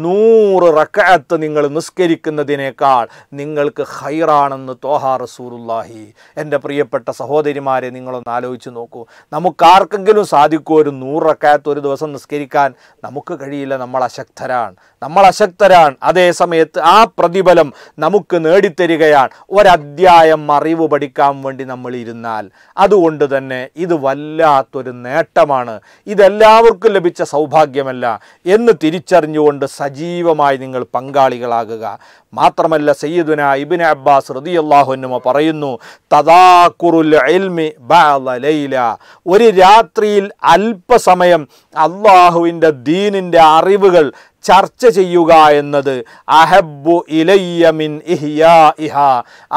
നൂറ് റക്കഅത്ത് നിങ്ങൾ നിസ്കരിക്കുന്നതിനേക്കാൾ നിങ്ങൾക്ക് ഹൈറാണെന്ന് തോഹാ റസൂറുല്ലാഹി എൻ്റെ പ്രിയപ്പെട്ട സഹോദരിമാരെ നിങ്ങളൊന്ന് ആലോചിച്ച് നോക്കൂ നമുക്കാർക്കെങ്കിലും സാധിക്കുമോ ഒരു നൂറ് റക്കഅത്ത് ഒരു ദിവസം നിസ്കരിക്കാൻ നമുക്ക് കഴിയില്ല നമ്മൾ അശക്തരാണ് നമ്മൾ അശക്തരാണ് അതേ സമയത്ത് ആ പ്രതിഫലം നമുക്ക് നേടിത്തരികയാണ് ഒരധ്യായം അറിവ് പഠിക്കാൻ വേണ്ടി നമ്മൾ ഇരുന്നാൽ അതുകൊണ്ട് തന്നെ ഇത് വല്ലാത്തൊരു നേട്ടമാണ് ഇതെല്ലാവർക്കും ലഭിച്ച സൗഭാഗ്യമല്ല എന്ന് തിരിച്ചറിഞ്ഞുകൊണ്ട് സജീവമായി നിങ്ങൾ പങ്കാളികളാകുക മാത്രമല്ല സയ്യിദുന ഇബിൻ അബ്ബാസ് റതിയല്ലാഹുനുമ പറയുന്നു തദാക്കുറുൽ ലൈല ഒരു രാത്രിയിൽ അല്പസമയം അള്ളാഹുവിൻ്റെ ദീനിൻ്റെ അറിവുകൾ ചർച്ച ചെയ്യുക എന്നത് അഹബ്ബു ഇലയ്യമിൻ ഇഹിയ ഇഹ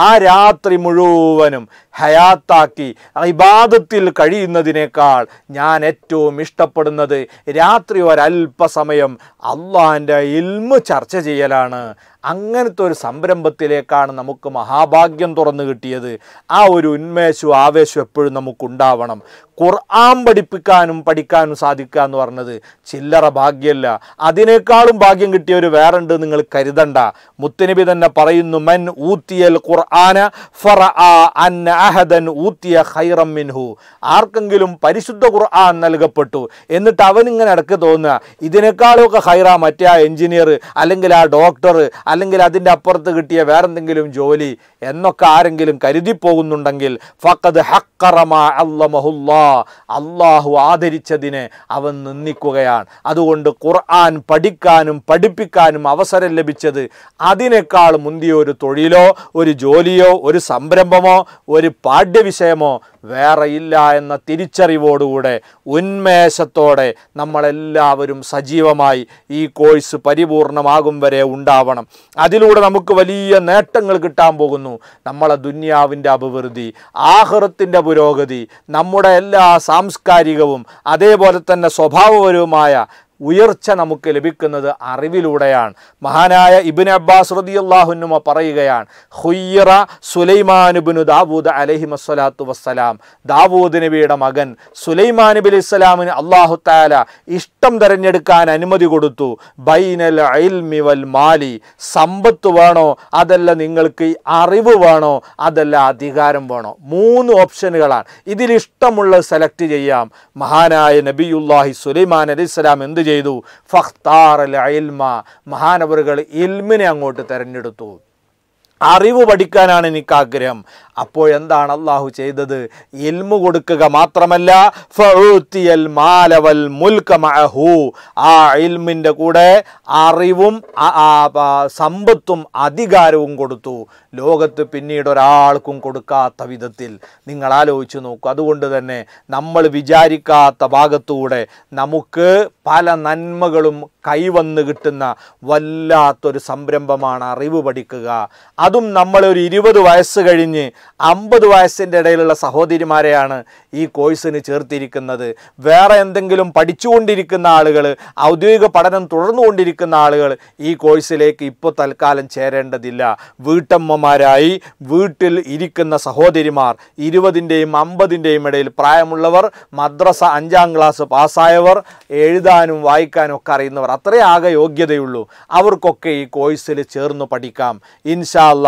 ആ രാത്രി മുഴുവനും ഹയാത്താക്കി ഇബാദത്തിൽ കഴിയുന്നതിനേക്കാൾ ഞാൻ ഏറ്റവും ഇഷ്ടപ്പെടുന്നത് രാത്രി ഒരല്പസമയം അള്ളാഹിൻ്റെ ഇൽമ ചർച്ച ചെയ്യലാണ് അങ്ങനത്തെ ഒരു സംരംഭത്തിലേക്കാണ് നമുക്ക് മഹാഭാഗ്യം തുറന്നു കിട്ടിയത് ആ ഒരു ഉന്മേഷവും ആവേശവും എപ്പോഴും നമുക്കുണ്ടാവണം ഖുർആൻ പഠിപ്പിക്കാനും പഠിക്കാനും സാധിക്കുക എന്ന് പറഞ്ഞത് ചില്ലറ ഭാഗ്യമല്ല അതിനേക്കാളും ഭാഗ്യം കിട്ടിയവർ വേറെ ഉണ്ട് നിങ്ങൾ കരുതണ്ട മുത്തനബി തന്നെ പറയുന്നു മൻ ഊത്തിയൽ ഖുർആന ഫറ അന്ന അഹദൻ ഊത്തിയ ഖൈറം മിൻഹു ആർക്കെങ്കിലും പരിശുദ്ധ ഖുർആൻ നൽകപ്പെട്ടു എന്നിട്ട് അവനിങ്ങനെ ഇടക്ക് തോന്നുക ഇതിനേക്കാളൊക്കെ ഹൈറ മറ്റേ ആ എഞ്ചിനീയർ അല്ലെങ്കിൽ ആ ഡോക്ടർ അല്ലെങ്കിൽ അതിൻ്റെ അപ്പുറത്ത് കിട്ടിയ വേറെന്തെങ്കിലും ജോലി എന്നൊക്കെ ആരെങ്കിലും കരുതി പോകുന്നുണ്ടെങ്കിൽ ഫക്കത് ഹക്കറമ അള്ളമഹുല്ലാ അള്ളാഹു ആദരിച്ചതിനെ അവൻ നിന്ദിക്കുകയാണ് അതുകൊണ്ട് ഖുർആൻ പഠിക്കാനും പഠിപ്പിക്കാനും അവസരം ലഭിച്ചത് അതിനേക്കാൾ മുന്തിയ ഒരു തൊഴിലോ ഒരു ജോലിയോ ഒരു സംരംഭമോ ഒരു പാഠ്യവിഷയമോ വേറെയില്ല എന്ന തിരിച്ചറിവോടുകൂടെ ഉന്മേഷത്തോടെ നമ്മളെല്ലാവരും സജീവമായി ഈ കോഴ്സ് പരിപൂർണമാകും വരെ ഉണ്ടാവണം അതിലൂടെ നമുക്ക് വലിയ നേട്ടങ്ങൾ കിട്ടാൻ പോകുന്നു നമ്മളെ ദുന്യാവിൻ്റെ അഭിവൃദ്ധി ആഹൃത്തിൻ്റെ പുരോഗതി നമ്മുടെ എല്ലാ സാംസ്കാരികവും അതേപോലെ തന്നെ സ്വഭാവപരവുമായ ഉയർച്ച നമുക്ക് ലഭിക്കുന്നത് അറിവിലൂടെയാണ് മഹാനായ ഇബിൻ അബ്ബാസ് റദിയുല്ലാഹുനുമ പറയുകയാണ് ഹുയ്യറ സുലൈമാനുബിനു ദാവൂദ് അലഹി വസ്സലാത്തു വസ്സലാം ദാവൂദ് നബിയുടെ മകൻ സുലൈമാൻ അലി ഇസ്ലാമിന് അള്ളാഹു താല ഇഷ്ടം തിരഞ്ഞെടുക്കാൻ അനുമതി കൊടുത്തു ബൈനൽ അൽമി വൽ മാലി സമ്പത്ത് വേണോ അതല്ല നിങ്ങൾക്ക് അറിവ് വേണോ അതല്ല അധികാരം വേണോ മൂന്ന് ഓപ്ഷനുകളാണ് ഇതിലിഷ്ടമുള്ളത് സെലക്ട് ചെയ്യാം മഹാനായ നബിയുല്ലാഹി സുലൈമാൻ അലി സ്വലാം എന്ത് ചെയ്യും ചെയ്തു ഫഖ്താർ അൽ മഹാനവറുകൾ ഇൽമിനെ അങ്ങോട്ട് തിരഞ്ഞെടുത്തു അറിവ് പഠിക്കാനാണ് എനിക്ക് ആഗ്രഹം അപ്പോഴെന്താണ് അള്ളാഹു ചെയ്തത് ഇൽമു കൊടുക്കുക മാത്രമല്ല മാലവൽ ആ ഇൽമിൻ്റെ കൂടെ അറിവും സമ്പത്തും അധികാരവും കൊടുത്തു ലോകത്ത് പിന്നീട് ഒരാൾക്കും കൊടുക്കാത്ത വിധത്തിൽ നിങ്ങൾ ആലോചിച്ച് നോക്കൂ അതുകൊണ്ട് തന്നെ നമ്മൾ വിചാരിക്കാത്ത ഭാഗത്തൂടെ നമുക്ക് പല നന്മകളും കൈവന്ന് കിട്ടുന്ന വല്ലാത്തൊരു സംരംഭമാണ് അറിവ് പഠിക്കുക അതും നമ്മളൊരു ഇരുപത് വയസ്സ് കഴിഞ്ഞ് അമ്പത് വയസ്സിൻ്റെ ഇടയിലുള്ള സഹോദരിമാരെയാണ് ഈ കോഴ്സിന് ചേർത്തിരിക്കുന്നത് വേറെ എന്തെങ്കിലും പഠിച്ചുകൊണ്ടിരിക്കുന്ന ആളുകൾ ഔദ്യോഗിക പഠനം തുടർന്നുകൊണ്ടിരിക്കുന്ന ആളുകൾ ഈ കോഴ്സിലേക്ക് ഇപ്പോൾ തൽക്കാലം ചേരേണ്ടതില്ല വീട്ടമ്മമാരായി വീട്ടിൽ ഇരിക്കുന്ന സഹോദരിമാർ ഇരുപതിൻ്റെയും അമ്പതിൻ്റെയും ഇടയിൽ പ്രായമുള്ളവർ മദ്രസ അഞ്ചാം ക്ലാസ് പാസ്സായവർ എഴുതാനും വായിക്കാനും ഒക്കെ അറിയുന്നവർ അത്രേ ആകെ യോഗ്യതയുള്ളൂ അവർക്കൊക്കെ ഈ കോഴ്സിൽ ചേർന്ന് പഠിക്കാം ഇൻഷാല്ല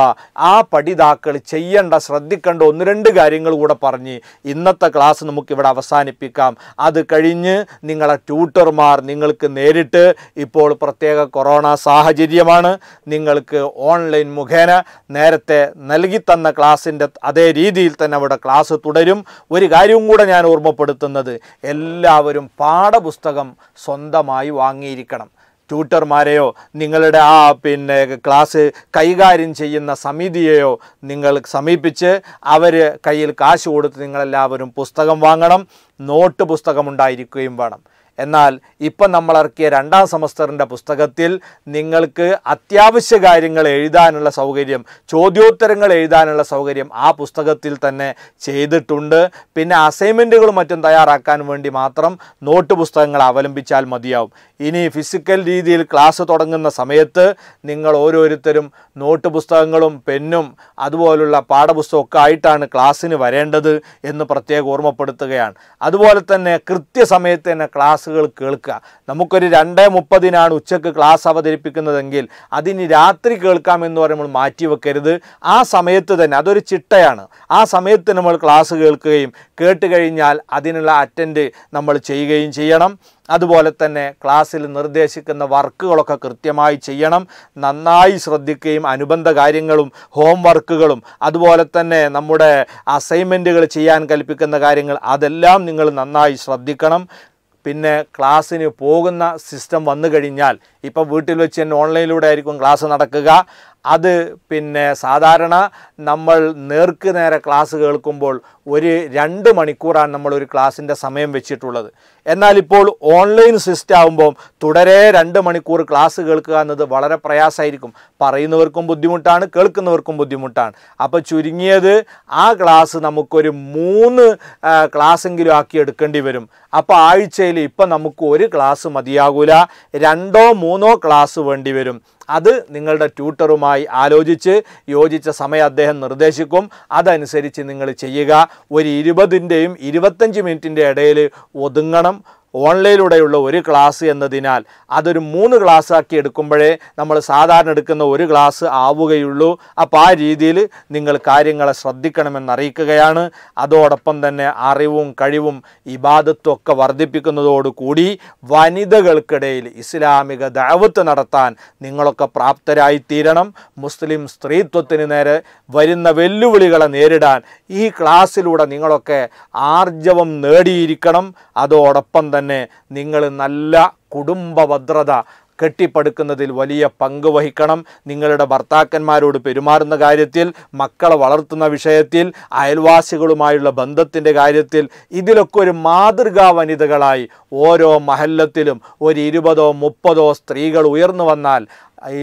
ആ പഠിതാക്കൾ ചെയ്യേണ്ട ശ്രദ്ധിക്കേണ്ട ഒന്ന് രണ്ട് കാര്യങ്ങൾ കൂടെ പറഞ്ഞ് ഇന്നത്തെ ക്ലാസ് നമുക്കിവിടെ അവസാനിപ്പിക്കാം അത് കഴിഞ്ഞ് നിങ്ങളെ ട്യൂട്ടർമാർ നിങ്ങൾക്ക് നേരിട്ട് ഇപ്പോൾ പ്രത്യേക കൊറോണ സാഹചര്യമാണ് നിങ്ങൾക്ക് ഓൺലൈൻ മുഖേന നേരത്തെ നൽകി തന്ന ക്ലാസ്സിൻ്റെ അതേ രീതിയിൽ തന്നെ അവിടെ ക്ലാസ് തുടരും ഒരു കാര്യവും കൂടെ ഞാൻ ഓർമ്മപ്പെടുത്തുന്നത് എല്ലാവരും പാഠപുസ്തകം സ്വന്തമായി വാങ്ങിയിരിക്കണം ട്യൂട്ടർമാരെയോ നിങ്ങളുടെ ആ പിന്നെ ക്ലാസ് കൈകാര്യം ചെയ്യുന്ന സമിതിയെയോ നിങ്ങൾ സമീപിച്ച് അവർ കയ്യിൽ കാശ് കൊടുത്ത് നിങ്ങളെല്ലാവരും പുസ്തകം വാങ്ങണം നോട്ട് പുസ്തകം ഉണ്ടായിരിക്കുകയും വേണം എന്നാൽ ഇപ്പം ഇറക്കിയ രണ്ടാം സെമസ്റ്ററിൻ്റെ പുസ്തകത്തിൽ നിങ്ങൾക്ക് അത്യാവശ്യ കാര്യങ്ങൾ എഴുതാനുള്ള സൗകര്യം ചോദ്യോത്തരങ്ങൾ എഴുതാനുള്ള സൗകര്യം ആ പുസ്തകത്തിൽ തന്നെ ചെയ്തിട്ടുണ്ട് പിന്നെ അസൈൻമെൻറ്റുകളും മറ്റും തയ്യാറാക്കാൻ വേണ്ടി മാത്രം നോട്ട് പുസ്തകങ്ങൾ അവലംബിച്ചാൽ മതിയാവും ഇനി ഫിസിക്കൽ രീതിയിൽ ക്ലാസ് തുടങ്ങുന്ന സമയത്ത് നിങ്ങൾ ഓരോരുത്തരും നോട്ട് പുസ്തകങ്ങളും പെന്നും അതുപോലുള്ള പാഠപുസ്തകമൊക്കെ ആയിട്ടാണ് ക്ലാസ്സിന് വരേണ്ടത് എന്ന് പ്രത്യേകം ഓർമ്മപ്പെടുത്തുകയാണ് അതുപോലെ തന്നെ കൃത്യസമയത്ത് തന്നെ ക്ലാസ് ക്ലാസ്സുകൾ കേൾക്കുക നമുക്കൊരു രണ്ട് മുപ്പതിനാണ് ഉച്ചക്ക് ക്ലാസ് അവതരിപ്പിക്കുന്നതെങ്കിൽ അതിന് രാത്രി കേൾക്കാമെന്ന് പറയുമ്പോൾ വെക്കരുത് ആ സമയത്ത് തന്നെ അതൊരു ചിട്ടയാണ് ആ സമയത്ത് നമ്മൾ ക്ലാസ് കേൾക്കുകയും കേട്ട് കഴിഞ്ഞാൽ അതിനുള്ള അറ്റൻഡ് നമ്മൾ ചെയ്യുകയും ചെയ്യണം അതുപോലെ തന്നെ ക്ലാസ്സിൽ നിർദ്ദേശിക്കുന്ന വർക്കുകളൊക്കെ കൃത്യമായി ചെയ്യണം നന്നായി ശ്രദ്ധിക്കുകയും അനുബന്ധ കാര്യങ്ങളും ഹോം വർക്കുകളും അതുപോലെ തന്നെ നമ്മുടെ അസൈൻമെൻറ്റുകൾ ചെയ്യാൻ കൽപ്പിക്കുന്ന കാര്യങ്ങൾ അതെല്ലാം നിങ്ങൾ നന്നായി ശ്രദ്ധിക്കണം പിന്നെ ക്ലാസ്സിന് പോകുന്ന സിസ്റ്റം വന്നു കഴിഞ്ഞാൽ ഇപ്പം വീട്ടിൽ വെച്ച് തന്നെ ഓൺലൈനിലൂടെ ആയിരിക്കും ക്ലാസ് നടക്കുക അത് പിന്നെ സാധാരണ നമ്മൾ നേർക്ക് നേരെ ക്ലാസ് കേൾക്കുമ്പോൾ ഒരു രണ്ട് മണിക്കൂറാണ് നമ്മൾ ഒരു ക്ലാസ്സിൻ്റെ സമയം വെച്ചിട്ടുള്ളത് എന്നാൽ ഇപ്പോൾ ഓൺലൈൻ സിസ്റ്റം ആകുമ്പോൾ തുടരെ രണ്ട് മണിക്കൂർ ക്ലാസ് കേൾക്കുക എന്നത് വളരെ പ്രയാസമായിരിക്കും പറയുന്നവർക്കും ബുദ്ധിമുട്ടാണ് കേൾക്കുന്നവർക്കും ബുദ്ധിമുട്ടാണ് അപ്പോൾ ചുരുങ്ങിയത് ആ ക്ലാസ് നമുക്കൊരു മൂന്ന് ക്ലാസ്സെങ്കിലും ആക്കി എടുക്കേണ്ടി വരും അപ്പോൾ ആഴ്ചയിൽ ഇപ്പം നമുക്ക് ഒരു ക്ലാസ് മതിയാകൂല രണ്ടോ മൂന്നോ ക്ലാസ് വേണ്ടി വരും അത് നിങ്ങളുടെ ട്യൂട്ടറുമായി ആലോചിച്ച് യോജിച്ച സമയം അദ്ദേഹം നിർദ്ദേശിക്കും അതനുസരിച്ച് നിങ്ങൾ ചെയ്യുക ഒരു ഇരുപതിൻ്റെയും ഇരുപത്തഞ്ച് മിനിറ്റിൻ്റെ ഇടയിൽ ഒതുങ്ങണം from ഓൺലൈനിലൂടെയുള്ള ഒരു ക്ലാസ് എന്നതിനാൽ അതൊരു മൂന്ന് ക്ലാസ് ആക്കി എടുക്കുമ്പോഴേ നമ്മൾ സാധാരണ എടുക്കുന്ന ഒരു ക്ലാസ് ആവുകയുള്ളൂ അപ്പോൾ ആ രീതിയിൽ നിങ്ങൾ കാര്യങ്ങളെ ശ്രദ്ധിക്കണമെന്നറിയിക്കുകയാണ് അതോടൊപ്പം തന്നെ അറിവും കഴിവും ഇബാദത്തും ഒക്കെ വർദ്ധിപ്പിക്കുന്നതോടുകൂടി വനിതകൾക്കിടയിൽ ഇസ്ലാമിക ദാവത്ത് നടത്താൻ നിങ്ങളൊക്കെ പ്രാപ്തരായിത്തീരണം മുസ്ലിം സ്ത്രീത്വത്തിന് നേരെ വരുന്ന വെല്ലുവിളികളെ നേരിടാൻ ഈ ക്ലാസ്സിലൂടെ നിങ്ങളൊക്കെ ആർജവം നേടിയിരിക്കണം അതോടൊപ്പം തന്നെ തന്നെ നിങ്ങൾ നല്ല കുടുംബഭദ്രത കെട്ടിപ്പടുക്കുന്നതിൽ വലിയ പങ്ക് വഹിക്കണം നിങ്ങളുടെ ഭർത്താക്കന്മാരോട് പെരുമാറുന്ന കാര്യത്തിൽ മക്കളെ വളർത്തുന്ന വിഷയത്തിൽ അയൽവാസികളുമായുള്ള ബന്ധത്തിൻ്റെ കാര്യത്തിൽ ഇതിലൊക്കെ ഒരു മാതൃകാ വനിതകളായി ഓരോ മഹല്ലത്തിലും ഒരു ഇരുപതോ മുപ്പതോ സ്ത്രീകൾ ഉയർന്നു വന്നാൽ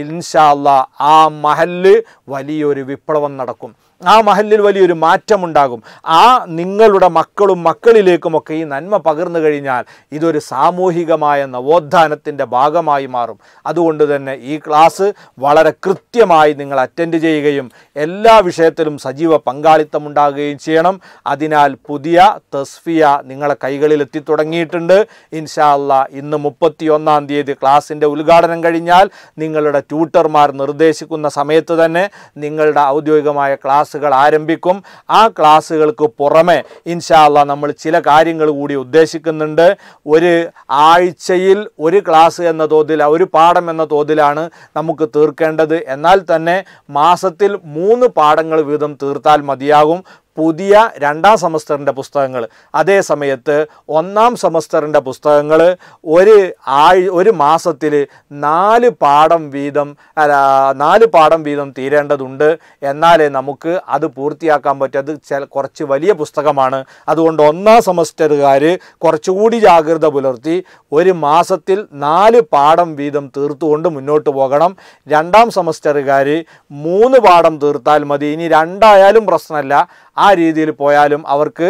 ഇൻഷാല്ല ആ മഹല് വലിയൊരു വിപ്ലവം നടക്കും ആ മഹലിൽ വലിയൊരു മാറ്റമുണ്ടാകും ആ നിങ്ങളുടെ മക്കളും മക്കളിലേക്കുമൊക്കെ ഈ നന്മ പകർന്നു കഴിഞ്ഞാൽ ഇതൊരു സാമൂഹികമായ നവോത്ഥാനത്തിൻ്റെ ഭാഗമായി മാറും അതുകൊണ്ട് തന്നെ ഈ ക്ലാസ് വളരെ കൃത്യമായി നിങ്ങൾ അറ്റൻഡ് ചെയ്യുകയും എല്ലാ വിഷയത്തിലും സജീവ പങ്കാളിത്തമുണ്ടാകുകയും ചെയ്യണം അതിനാൽ പുതിയ തസ്ഫിയ നിങ്ങളെ കൈകളിൽ തുടങ്ങിയിട്ടുണ്ട് ഇൻഷാല്ല ഇന്ന് മുപ്പത്തി ഒന്നാം തീയതി ക്ലാസ്സിൻ്റെ ഉദ്ഘാടനം കഴിഞ്ഞാൽ നിങ്ങളുടെ ട്യൂട്ടർമാർ നിർദ്ദേശിക്കുന്ന സമയത്ത് തന്നെ നിങ്ങളുടെ ഔദ്യോഗികമായ ക്ലാസ് ക്ലാസ്സുകൾ ആരംഭിക്കും ആ ക്ലാസ്സുകൾക്ക് പുറമെ ഇൻഷാല്ല നമ്മൾ ചില കാര്യങ്ങൾ കൂടി ഉദ്ദേശിക്കുന്നുണ്ട് ഒരു ആഴ്ചയിൽ ഒരു ക്ലാസ് എന്ന തോതിൽ ഒരു പാഠം എന്ന തോതിലാണ് നമുക്ക് തീർക്കേണ്ടത് എന്നാൽ തന്നെ മാസത്തിൽ മൂന്ന് പാഠങ്ങൾ വീതം തീർത്താൽ മതിയാകും പുതിയ രണ്ടാം സെമസ്റ്ററിൻ്റെ പുസ്തകങ്ങൾ അതേ സമയത്ത് ഒന്നാം സെമസ്റ്ററിൻ്റെ പുസ്തകങ്ങൾ ഒരു ആഴ് ഒരു മാസത്തിൽ നാല് പാഠം വീതം അല്ല നാല് പാഠം വീതം തീരേണ്ടതുണ്ട് എന്നാലേ നമുക്ക് അത് പൂർത്തിയാക്കാൻ പറ്റും അത് കുറച്ച് വലിയ പുസ്തകമാണ് അതുകൊണ്ട് ഒന്നാം സെമസ്റ്ററുകാർ കുറച്ചുകൂടി ജാഗ്രത പുലർത്തി ഒരു മാസത്തിൽ നാല് പാഠം വീതം തീർത്തുകൊണ്ട് മുന്നോട്ട് പോകണം രണ്ടാം സെമസ്റ്ററുകാർ മൂന്ന് പാഠം തീർത്താൽ മതി ഇനി രണ്ടായാലും പ്രശ്നമല്ല ആ രീതിയിൽ പോയാലും അവർക്ക്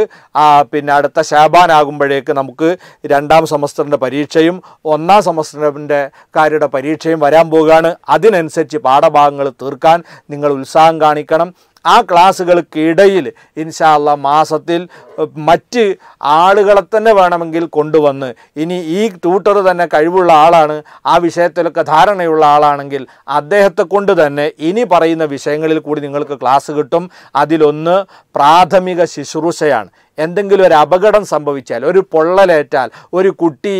പിന്നെ അടുത്ത ശാബാനാകുമ്പോഴേക്ക് നമുക്ക് രണ്ടാം സെമസ്റ്ററിൻ്റെ പരീക്ഷയും ഒന്നാം സെമസ്റ്ററിൻ്റെ കാര്യയുടെ പരീക്ഷയും വരാൻ പോവുകയാണ് അതിനനുസരിച്ച് പാഠഭാഗങ്ങൾ തീർക്കാൻ നിങ്ങൾ ഉത്സാഹം കാണിക്കണം ആ ക്ലാസ്സുകൾക്കിടയിൽ ഇൻഷാല്ല മാസത്തിൽ മറ്റ് ആളുകളെ തന്നെ വേണമെങ്കിൽ കൊണ്ടുവന്ന് ഇനി ഈ ട്യൂട്ടർ തന്നെ കഴിവുള്ള ആളാണ് ആ വിഷയത്തിലൊക്കെ ധാരണയുള്ള ആളാണെങ്കിൽ അദ്ദേഹത്തെ കൊണ്ട് തന്നെ ഇനി പറയുന്ന വിഷയങ്ങളിൽ കൂടി നിങ്ങൾക്ക് ക്ലാസ് കിട്ടും അതിലൊന്ന് പ്രാഥമിക ശുശ്രൂഷയാണ് എന്തെങ്കിലും ഒരു അപകടം സംഭവിച്ചാൽ ഒരു പൊള്ളലേറ്റാൽ ഒരു കുട്ടി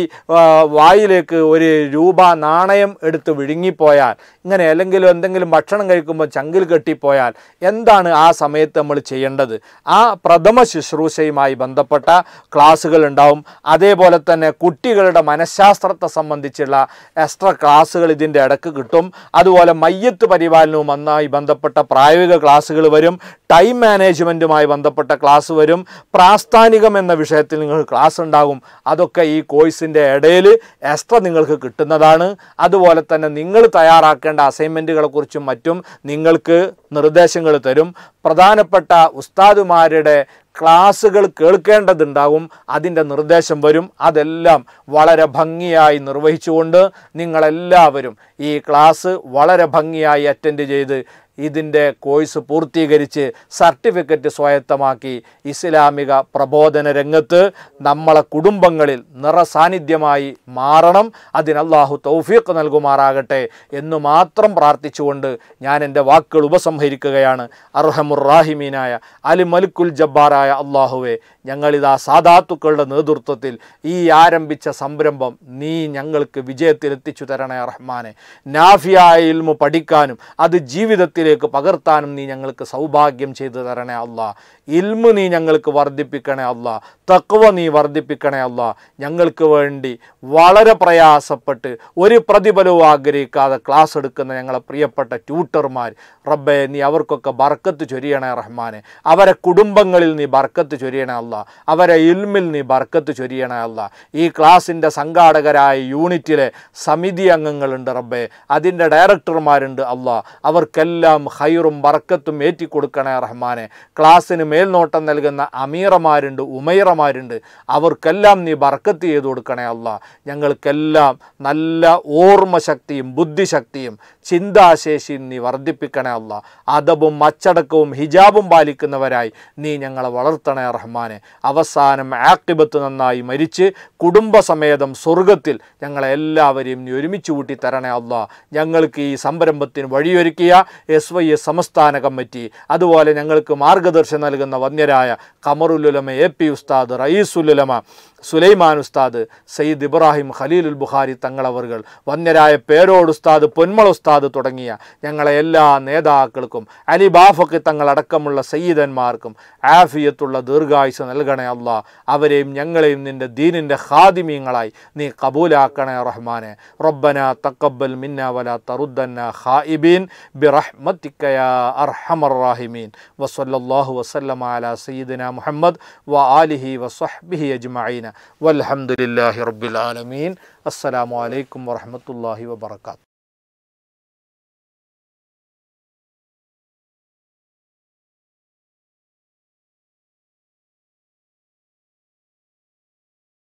വായിലേക്ക് ഒരു രൂപ നാണയം എടുത്ത് വിഴുങ്ങിപ്പോയാൽ ഇങ്ങനെ അല്ലെങ്കിൽ എന്തെങ്കിലും ഭക്ഷണം കഴിക്കുമ്പോൾ ചങ്കിൽ കെട്ടിപ്പോയാൽ എന്താണ് ആ സമയത്ത് നമ്മൾ ചെയ്യേണ്ടത് ആ പ്രഥമ ശുശ്രൂഷയുമായി ബന്ധപ്പെട്ട ക്ലാസ്സുകൾ ഉണ്ടാവും അതേപോലെ തന്നെ കുട്ടികളുടെ മനഃശാസ്ത്രത്തെ സംബന്ധിച്ചുള്ള എക്സ്ട്രാ ക്ലാസ്സുകൾ ഇതിൻ്റെ ഇടക്ക് കിട്ടും അതുപോലെ മയ്യത്ത് പരിപാലനവുമായി ബന്ധപ്പെട്ട പ്രായോഗിക ക്ലാസ്സുകൾ വരും ടൈം മാനേജ്മെൻറ്റുമായി ബന്ധപ്പെട്ട ക്ലാസ് വരും പ്രാസ്ഥാനികം എന്ന വിഷയത്തിൽ നിങ്ങൾക്ക് ക്ലാസ് ഉണ്ടാകും അതൊക്കെ ഈ കോഴ്സിൻ്റെ ഇടയിൽ എക്സ്ട്രാ നിങ്ങൾക്ക് കിട്ടുന്നതാണ് അതുപോലെ തന്നെ നിങ്ങൾ തയ്യാറാക്കേണ്ട അസൈൻമെൻറ്റുകളെക്കുറിച്ചും മറ്റും നിങ്ങൾക്ക് നിർദ്ദേശങ്ങൾ തരും പ്രധാനപ്പെട്ട ഉസ്താദുമാരുടെ ക്ലാസ്സുകൾ കേൾക്കേണ്ടതുണ്ടാവും അതിൻ്റെ നിർദ്ദേശം വരും അതെല്ലാം വളരെ ഭംഗിയായി നിർവഹിച്ചുകൊണ്ട് നിങ്ങളെല്ലാവരും ഈ ക്ലാസ് വളരെ ഭംഗിയായി അറ്റൻഡ് ചെയ്ത് ഇതിൻ്റെ കോഴ്സ് പൂർത്തീകരിച്ച് സർട്ടിഫിക്കറ്റ് സ്വായത്തമാക്കി ഇസ്ലാമിക പ്രബോധന രംഗത്ത് നമ്മളെ കുടുംബങ്ങളിൽ നിറസാന്നിധ്യമായി മാറണം അതിനല്ലാഹു തൗഫീഖ് നൽകുമാറാകട്ടെ എന്ന് മാത്രം പ്രാർത്ഥിച്ചുകൊണ്ട് ഞാൻ എൻ്റെ വാക്കുകൾ ഉപസംഹരിക്കുകയാണ് അർഹമുറാഹിമീനായ അലി മലിക്കുൽ ജബ്ബാറായ അള്ളാഹുവെ ഞങ്ങളിതാ സാധാത്തുക്കളുടെ നേതൃത്വത്തിൽ ഈ ആരംഭിച്ച സംരംഭം നീ ഞങ്ങൾക്ക് വിജയത്തിലെത്തിച്ചു തരണേ റഹ്മാനെ നാഫിയായ പഠിക്കാനും അത് ജീവിതത്തിൽ ഹൃദയത്തിലേക്ക് പകർത്താനും നീ ഞങ്ങൾക്ക് സൗഭാഗ്യം ചെയ്തു തരണേ അല്ല ഇൽമു നീ ഞങ്ങൾക്ക് വർദ്ധിപ്പിക്കണേ അല്ല തക്വ നീ വർദ്ധിപ്പിക്കണേ അല്ല ഞങ്ങൾക്ക് വേണ്ടി വളരെ പ്രയാസപ്പെട്ട് ഒരു പ്രതിഫലവും ആഗ്രഹിക്കാതെ ക്ലാസ് എടുക്കുന്ന ഞങ്ങളെ പ്രിയപ്പെട്ട ട്യൂട്ടർമാർ റബ്ബെ നീ അവർക്കൊക്കെ ബർക്കത്ത് ചൊരിയണേ റഹ്മാനെ അവരെ കുടുംബങ്ങളിൽ നീ ബർക്കത്ത് ചൊരിയണേ അല്ല അവരെ ഇൽമിൽ നീ ബർക്കത്ത് ചൊരിയണേ അല്ല ഈ ക്ലാസിൻ്റെ സംഘാടകരായ യൂണിറ്റിലെ സമിതി അംഗങ്ങളുണ്ട് റബ്ബെ അതിൻ്റെ ഡയറക്ടർമാരുണ്ട് അല്ല അവർക്കെല്ലാം എല്ലാം ഹൈറും ബറക്കത്തും ഏറ്റിക്കൊടുക്കണേ റഹ്മാനെ ക്ലാസ്സിന് മേൽനോട്ടം നൽകുന്ന അമീറമാരുണ്ട് ഉമൈറമാരുണ്ട് അവർക്കെല്ലാം നീ ബർക്കത്ത് ചെയ്തു കൊടുക്കണേ അല്ല ഞങ്ങൾക്കെല്ലാം നല്ല ഓർമ്മശക്തിയും ബുദ്ധിശക്തിയും ചിന്താശേഷിയും നീ വർദ്ധിപ്പിക്കണേ അല്ല അതബും അച്ചടക്കവും ഹിജാബും പാലിക്കുന്നവരായി നീ ഞങ്ങളെ വളർത്തണേ റഹ്മാനെ അവസാനം ആക്കിബത്ത് നന്നായി മരിച്ച് കുടുംബസമേതം സ്വർഗത്തിൽ ഞങ്ങളെല്ലാവരെയും എല്ലാവരെയും നീ ഒരുമിച്ച് കൂട്ടി തരണേ അല്ല ഞങ്ങൾക്ക് ഈ സംരംഭത്തിന് വഴിയൊരുക്കിയ എസ് വൈ എസ് സംസ്ഥാന കമ്മിറ്റി അതുപോലെ ഞങ്ങൾക്ക് മാർഗദർശനം നൽകുന്ന വന്യരായ കമറുലുലമ എ പി ഉസ്താദ് റയീസുലുലമ സുലൈമാൻ ഉസ്താദ് സയ്യിദ് ഇബ്രാഹിം ഖലീലുൽ ബുഖാരി തങ്ങളവറുകൾ വന്യരായ പേരോട് ഉസ്താദ് പൊന്മൾ ഉസ്താദ് തുടങ്ങിയ ഞങ്ങളെ എല്ലാ നേതാക്കൾക്കും അലി ബാഫക്ക് തങ്ങളടക്കമുള്ള സയ്യിദന്മാർക്കും ആഫിയത്തുള്ള ദീർഘായുസ നൽകണേ അല്ല അവരെയും ഞങ്ങളെയും നിൻ്റെ ദീനിൻ്റെ ഖാദിമീങ്ങളായി നീ കബൂലാക്കണേ റഹ്മാനെ റബ്ബന തക്കബൽ മിന്ന വല തറുദ്ദന്ന ഖായിബീൻ ബിറഹ്മ برحمتك يا أرحم الراحمين وصلى الله وسلم على سيدنا محمد وآله وصحبه أجمعين والحمد لله رب العالمين السلام عليكم ورحمة الله وبركاته